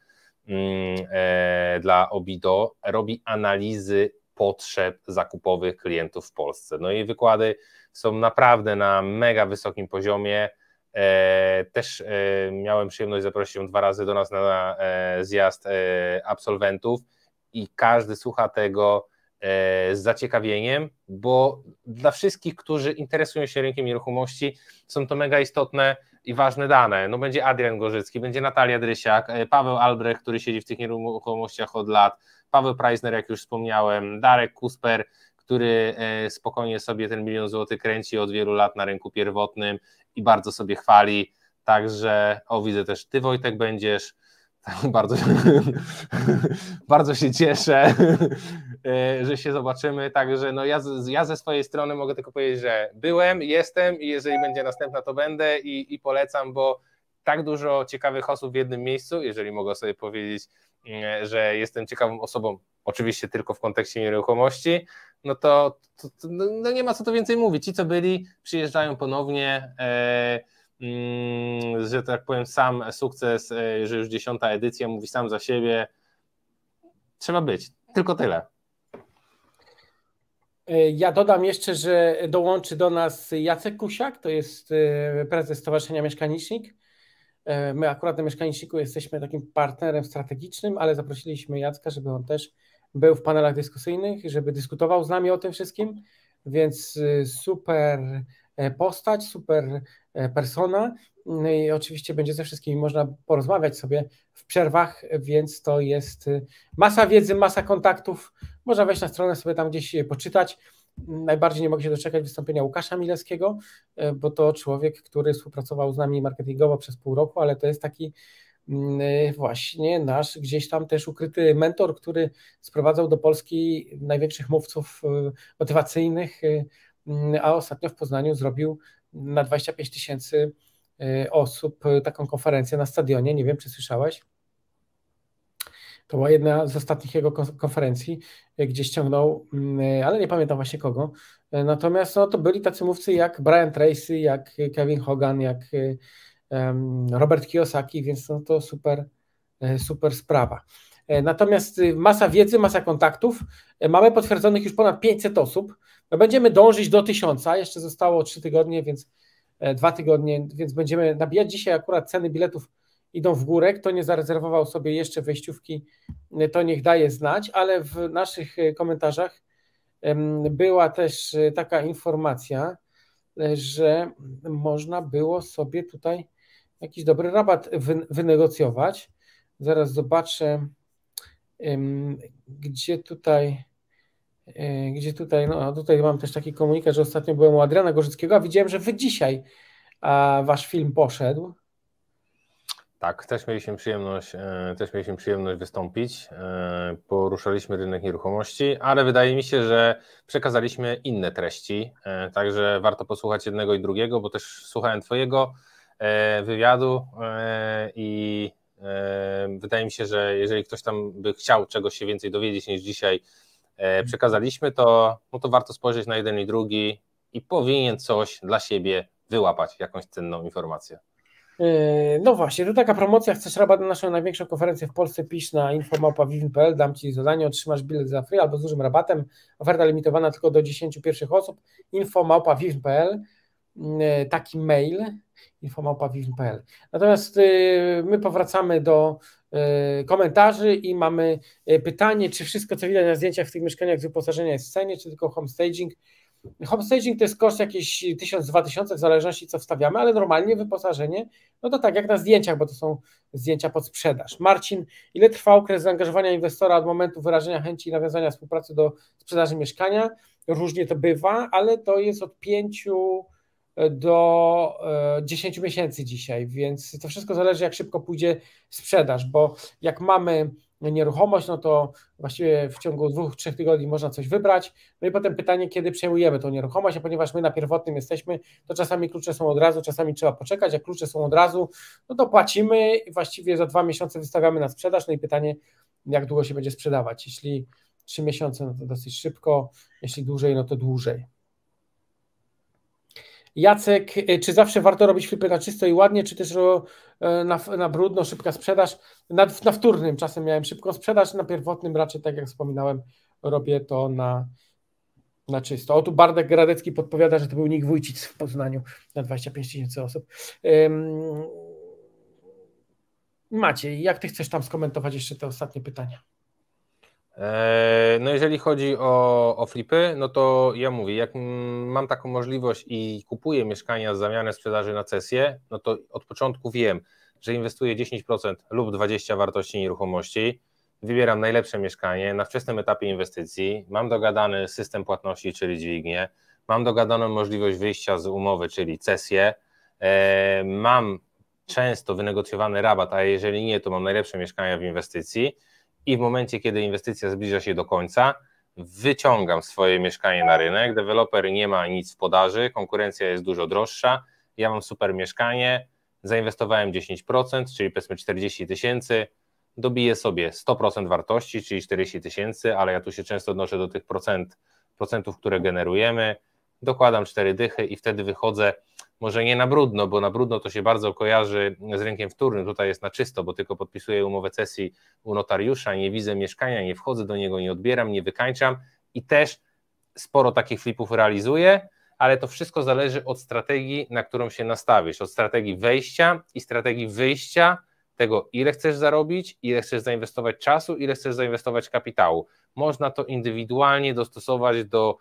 mm, e, dla Obido, robi analizy potrzeb zakupowych klientów w Polsce. No i wykłady są naprawdę na mega wysokim poziomie. Też miałem przyjemność zaprosić ją dwa razy do nas na zjazd absolwentów i każdy słucha tego E, z zaciekawieniem, bo dla wszystkich, którzy interesują się rynkiem nieruchomości, są to mega istotne i ważne dane. No będzie Adrian Gorzycki, będzie Natalia Drysiak, e, Paweł Albrecht, który siedzi w tych nieruchomościach od lat, Paweł Preisner, jak już wspomniałem, Darek Kusper, który e, spokojnie sobie ten milion złotych kręci od wielu lat na rynku pierwotnym i bardzo sobie chwali. Także, o widzę też Ty Wojtek będziesz, Bardzo, bardzo się cieszę, e, że się zobaczymy. Także no ja, ja ze swojej strony mogę tylko powiedzieć, że byłem, jestem i jeżeli będzie następna, to będę i, i polecam, bo tak dużo ciekawych osób w jednym miejscu, jeżeli mogę sobie powiedzieć, e, że jestem ciekawą osobą, oczywiście tylko w kontekście nieruchomości, no to, to, to no, no nie ma co tu więcej mówić. Ci, co byli, przyjeżdżają ponownie. E, Mm, że tak powiem, sam sukces, e, że już dziesiąta edycja mówi sam za siebie. Trzeba być. Tylko tyle. E, ja dodam jeszcze, że dołączy do nas Jacek Kusiak, to jest e, prezes Stowarzyszenia Mieszkanicznik. My akurat na Mieszkaniczniku jesteśmy takim partnerem strategicznym, ale zaprosiliśmy Jacka, żeby on też był w panelach dyskusyjnych, żeby dyskutował z nami o tym wszystkim, więc super postać, super E, persona. No i oczywiście będzie ze wszystkimi można porozmawiać sobie w przerwach, więc to jest e, masa wiedzy, masa kontaktów. Można wejść na stronę, sobie tam gdzieś e, poczytać. Najbardziej nie mogę się doczekać wystąpienia Łukasza Milewskiego, bo to człowiek, który współpracował z nami marketingowo przez pół roku, ale to jest taki mm, właśnie nasz gdzieś tam też ukryty mentor, który sprowadzał do Polski największych mówców motywacyjnych, mm, a ostatnio w Poznaniu zrobił na 25 tysięcy y, osób y, taką konferencję na stadionie. Nie wiem, czy słyszałaś. To była jedna z ostatnich jego konferencji, y, gdzie ściągnął, mm, ale nie pamiętam właśnie kogo. Natomiast no, to byli tacy mówcy jak Brian Tracy, jak Kevin Hogan, jak Robert Kiyosaki, więc no, to super, super sprawa. Natomiast masa wiedzy, masa kontaktów. Mamy potwierdzonych już ponad 500 osób. No będziemy dążyć do tysiąca, jeszcze zostało trzy tygodnie, więc e, dwa tygodnie, więc będziemy nabijać. Dzisiaj akurat ceny biletów idą w górę. Kto nie zarezerwował sobie jeszcze wejściówki, e, to niech daje znać, ale w naszych e, komentarzach była też taka informacja, że można było sobie tutaj jakiś dobry rabat wynegocjować. Zaraz zobaczę, gdzie tutaj E, gdzie tutaj, no tutaj mam też taki komunikat, że ostatnio byłem u Adriana Gorzyckiego, a widziałem, że wy dzisiaj a, wasz film poszedł. Tak, też mieliśmy przyjemność, e, też mieliśmy przyjemność wystąpić. E, poruszaliśmy rynek nieruchomości, ale wydaje mi się, że przekazaliśmy inne treści, także warto posłuchać jednego i drugiego, bo też słuchałem twojego wywiadu i wydaje mi się, że jeżeli ktoś tam by chciał czegoś się więcej dowiedzieć niż dzisiaj, E, przekazaliśmy, to, no to warto spojrzeć na jeden i drugi i powinien coś dla siebie wyłapać, jakąś cenną informację. E, no właśnie, tu taka promocja, chcesz rabat na naszą największą konferencję w Polsce, pisz na infomapa.vivin.pl, dam Ci zadanie, otrzymasz bilet za free albo z dużym rabatem, oferta limitowana tylko do 10 pierwszych osób, infomapa.vivin.pl, e, taki mail, infomapa.vivin.pl. Natomiast my powracamy do Y, komentarzy i mamy y, pytanie, czy wszystko, co widać na zdjęciach w tych mieszkaniach z wyposażenia jest w cenie, czy tylko homestaging. Homestaging to jest koszt jakieś 1000-2000 w zależności co wstawiamy, ale normalnie wyposażenie, no to tak jak na zdjęciach, bo to są zdjęcia pod sprzedaż. Marcin, ile trwa okres zaangażowania inwestora od momentu wyrażenia chęci i nawiązania współpracy do sprzedaży mieszkania? Różnie to bywa, ale to jest od 5 do 10 e, miesięcy dzisiaj, więc to wszystko zależy, jak szybko pójdzie sprzedaż, bo jak mamy nieruchomość, no to właściwie w ciągu dwóch, trzech tygodni można coś wybrać. No i potem pytanie, kiedy przejmujemy tą nieruchomość, a ponieważ my na pierwotnym jesteśmy, to czasami klucze są od razu, czasami trzeba poczekać, jak klucze są od razu, no to płacimy i właściwie za dwa miesiące wystawiamy na sprzedaż, no i pytanie, jak długo się będzie sprzedawać. Jeśli trzy miesiące, no to dosyć szybko, jeśli dłużej, no to dłużej. Jacek, y, czy zawsze warto robić flipy na czysto i ładnie, czy też e, na, na brudno, szybka sprzedaż? Na, na wtórnym czasem miałem szybką sprzedaż, na pierwotnym raczej, tak jak wspominałem, robię to na, na czysto. O, tu Bardek Gradecki podpowiada, że to był Nick Wójcic w Poznaniu na 25 tysięcy osób. Ym... Macie, jak ty chcesz tam skomentować jeszcze te ostatnie pytania? Eee, no jeżeli chodzi o, o flipy, no to ja mówię, jak mam taką możliwość i kupuję mieszkania z zamianem sprzedaży na cesję, no to od początku wiem, że inwestuję 10% lub 20% wartości nieruchomości, wybieram najlepsze mieszkanie na wczesnym etapie inwestycji, mam dogadany system płatności, czyli dźwignię, mam dogadaną możliwość wyjścia z umowy, czyli cesję, eee, mam często wynegocjowany rabat, a jeżeli nie, to mam najlepsze mieszkania w inwestycji, i w momencie, kiedy inwestycja zbliża się do końca, wyciągam swoje mieszkanie na rynek, deweloper nie ma nic w podaży, konkurencja jest dużo droższa, ja mam super mieszkanie, zainwestowałem 10%, czyli powiedzmy 40 tysięcy, dobiję sobie 100% wartości, czyli 40 tysięcy, ale ja tu się często odnoszę do tych procent, procentów, które generujemy, dokładam 4 dychy i wtedy wychodzę może nie na brudno, bo na brudno to się bardzo kojarzy z rynkiem wtórnym, tutaj jest na czysto, bo tylko podpisuję umowę cesji u notariusza, nie widzę mieszkania, nie wchodzę do niego, nie odbieram, nie wykańczam i też sporo takich flipów realizuję, ale to wszystko zależy od strategii, na którą się nastawisz, od strategii wejścia i strategii wyjścia, tego ile chcesz zarobić, ile chcesz zainwestować czasu, ile chcesz zainwestować kapitału. Można to indywidualnie dostosować do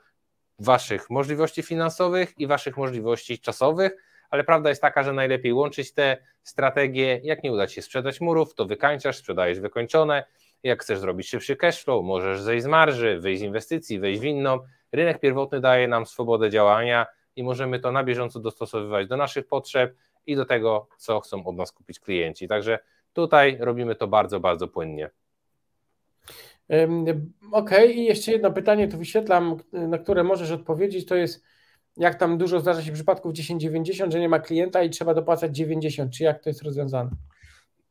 waszych możliwości finansowych i waszych możliwości czasowych, ale prawda jest taka, że najlepiej łączyć te strategie. Jak nie uda ci się sprzedać murów, to wykańczasz, sprzedajesz wykończone. Jak chcesz zrobić szybszy cashflow, możesz zejść z marży, wyjść z inwestycji, wejść w inną. Rynek pierwotny daje nam swobodę działania i możemy to na bieżąco dostosowywać do naszych potrzeb i do tego, co chcą od nas kupić klienci. Także tutaj robimy to bardzo, bardzo płynnie. Okej, okay. i jeszcze jedno pytanie tu wyświetlam, na które możesz odpowiedzieć, to jest jak tam dużo zdarza się przypadków 10,90, że nie ma klienta i trzeba dopłacać 90, czy jak to jest rozwiązane?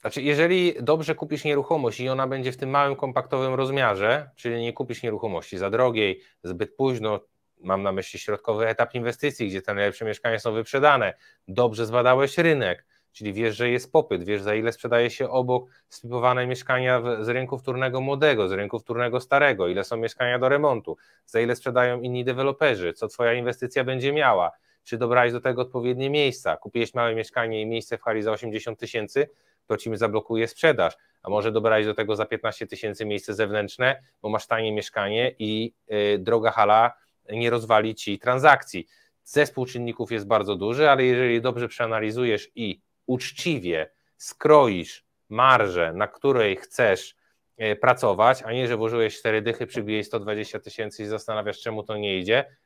Znaczy, jeżeli dobrze kupisz nieruchomość i ona będzie w tym małym, kompaktowym rozmiarze, czyli nie kupisz nieruchomości za drogiej, zbyt późno, mam na myśli środkowy etap inwestycji, gdzie te najlepsze mieszkania są wyprzedane, dobrze zbadałeś rynek, czyli wiesz, że jest popyt, wiesz za ile sprzedaje się obok stypowane mieszkania z rynku wtórnego młodego, z rynku wtórnego starego, ile są mieszkania do remontu, za ile sprzedają inni deweloperzy, co twoja inwestycja będzie miała, czy dobrałeś do tego odpowiednie miejsca, kupiłeś małe mieszkanie i miejsce w hali za 80 tysięcy, to ci zablokuje sprzedaż, a może dobrałeś do tego za 15 tysięcy miejsce zewnętrzne, bo masz tanie mieszkanie i y, droga hala nie rozwali ci transakcji. Zespół czynników jest bardzo duży, ale jeżeli dobrze przeanalizujesz i uczciwie skroisz marżę, na której chcesz e, pracować, a nie, że włożyłeś 4 dychy, przybiłeś 120 tysięcy i zastanawiasz, czemu to nie idzie.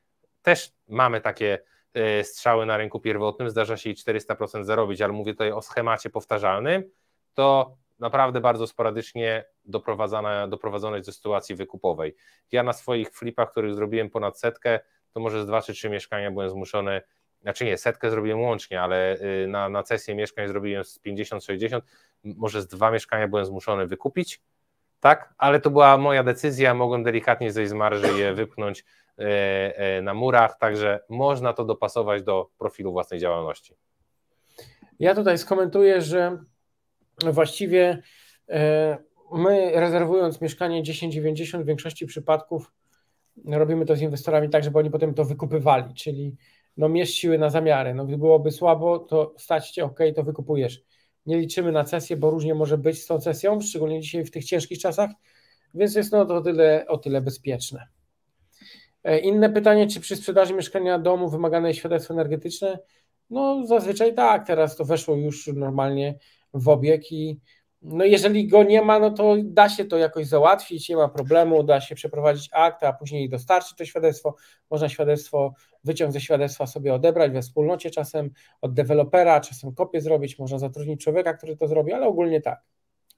Też mamy takie e, strzały na rynku pierwotnym, zdarza się i 400% zarobić, ale mówię tutaj o schemacie powtarzalnym, to naprawdę bardzo sporadycznie doprowadzone, doprowadzone do sytuacji wykupowej. Ja na swoich flipach, których zrobiłem ponad setkę, to może z 2 czy 3 mieszkania byłem zmuszony znaczy nie, setkę zrobiłem łącznie, ale y, na, na cesję mieszkań zrobiłem z 50-60, może z dwa mieszkania byłem zmuszony wykupić, tak? Ale to była moja decyzja, mogłem delikatnie zejść z marży je wypchnąć y, y, na murach, także można to dopasować do profilu własnej działalności. Ja tutaj skomentuję, że właściwie my rezerwując mieszkanie 1090 w większości przypadków robimy to z inwestorami tak, żeby oni potem to wykupywali, czyli no mierz na zamiary, no gdy byłoby słabo, to stać cię, ok, to wykupujesz. Nie liczymy na cesję, bo różnie może być z tą cesją, szczególnie dzisiaj w tych ciężkich czasach, więc jest no to o tyle, o tyle bezpieczne. E, inne pytanie, czy przy sprzedaży mieszkania domu wymagane jest świadectwo energetyczne? No zazwyczaj tak, teraz to weszło już normalnie w obieg i no jeżeli go nie ma, no to da się to jakoś załatwić, nie ma problemu, da się przeprowadzić akt, a później dostarczyć to świadectwo. Można świadectwo wyciąg ze świadectwa sobie odebrać we wspólnocie, czasem od dewelopera, czasem kopię zrobić, można zatrudnić człowieka, który to zrobi, ale ogólnie tak.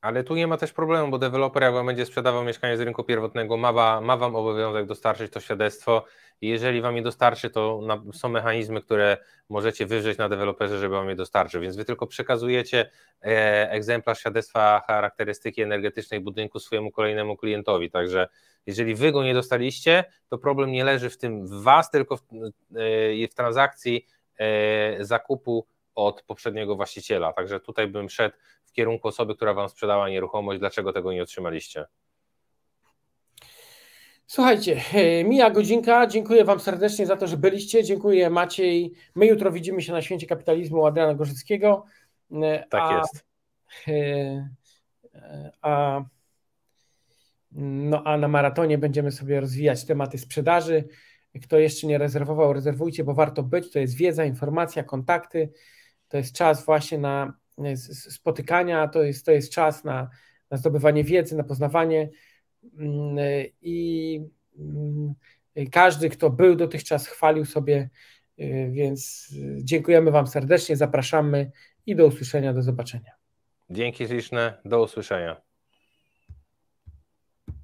Ale tu nie ma też problemu, bo deweloper, jak wam będzie sprzedawał mieszkanie z rynku pierwotnego, ma, ma wam obowiązek dostarczyć to świadectwo. I jeżeli wam je dostarczy, to na, są mechanizmy, które możecie wywrzeć na deweloperze, żeby wam je dostarczył. Więc wy tylko przekazujecie e, egzemplarz świadectwa charakterystyki energetycznej budynku swojemu kolejnemu klientowi. Także jeżeli wy go nie dostaliście, to problem nie leży w tym w was, tylko w, e, w transakcji e, zakupu od poprzedniego właściciela. Także tutaj bym szedł kierunku osoby, która wam sprzedała nieruchomość, dlaczego tego nie otrzymaliście? Słuchajcie, e, mija godzinka. Dziękuję Wam serdecznie za to, że byliście. Dziękuję Maciej. My jutro widzimy się na święcie kapitalizmu Adriana Gorzyckiego. E, tak a, jest. E, a, no a na maratonie będziemy sobie rozwijać tematy sprzedaży. Kto jeszcze nie rezerwował, rezerwujcie, bo warto być. To jest wiedza, informacja, kontakty. To jest czas właśnie na spotykania, to jest, to jest czas na, na zdobywanie wiedzy, na poznawanie mm, i mm, każdy, kto był dotychczas, chwalił sobie, y, więc dziękujemy Wam serdecznie, zapraszamy i do usłyszenia, do zobaczenia. Dzięki liczne, do usłyszenia.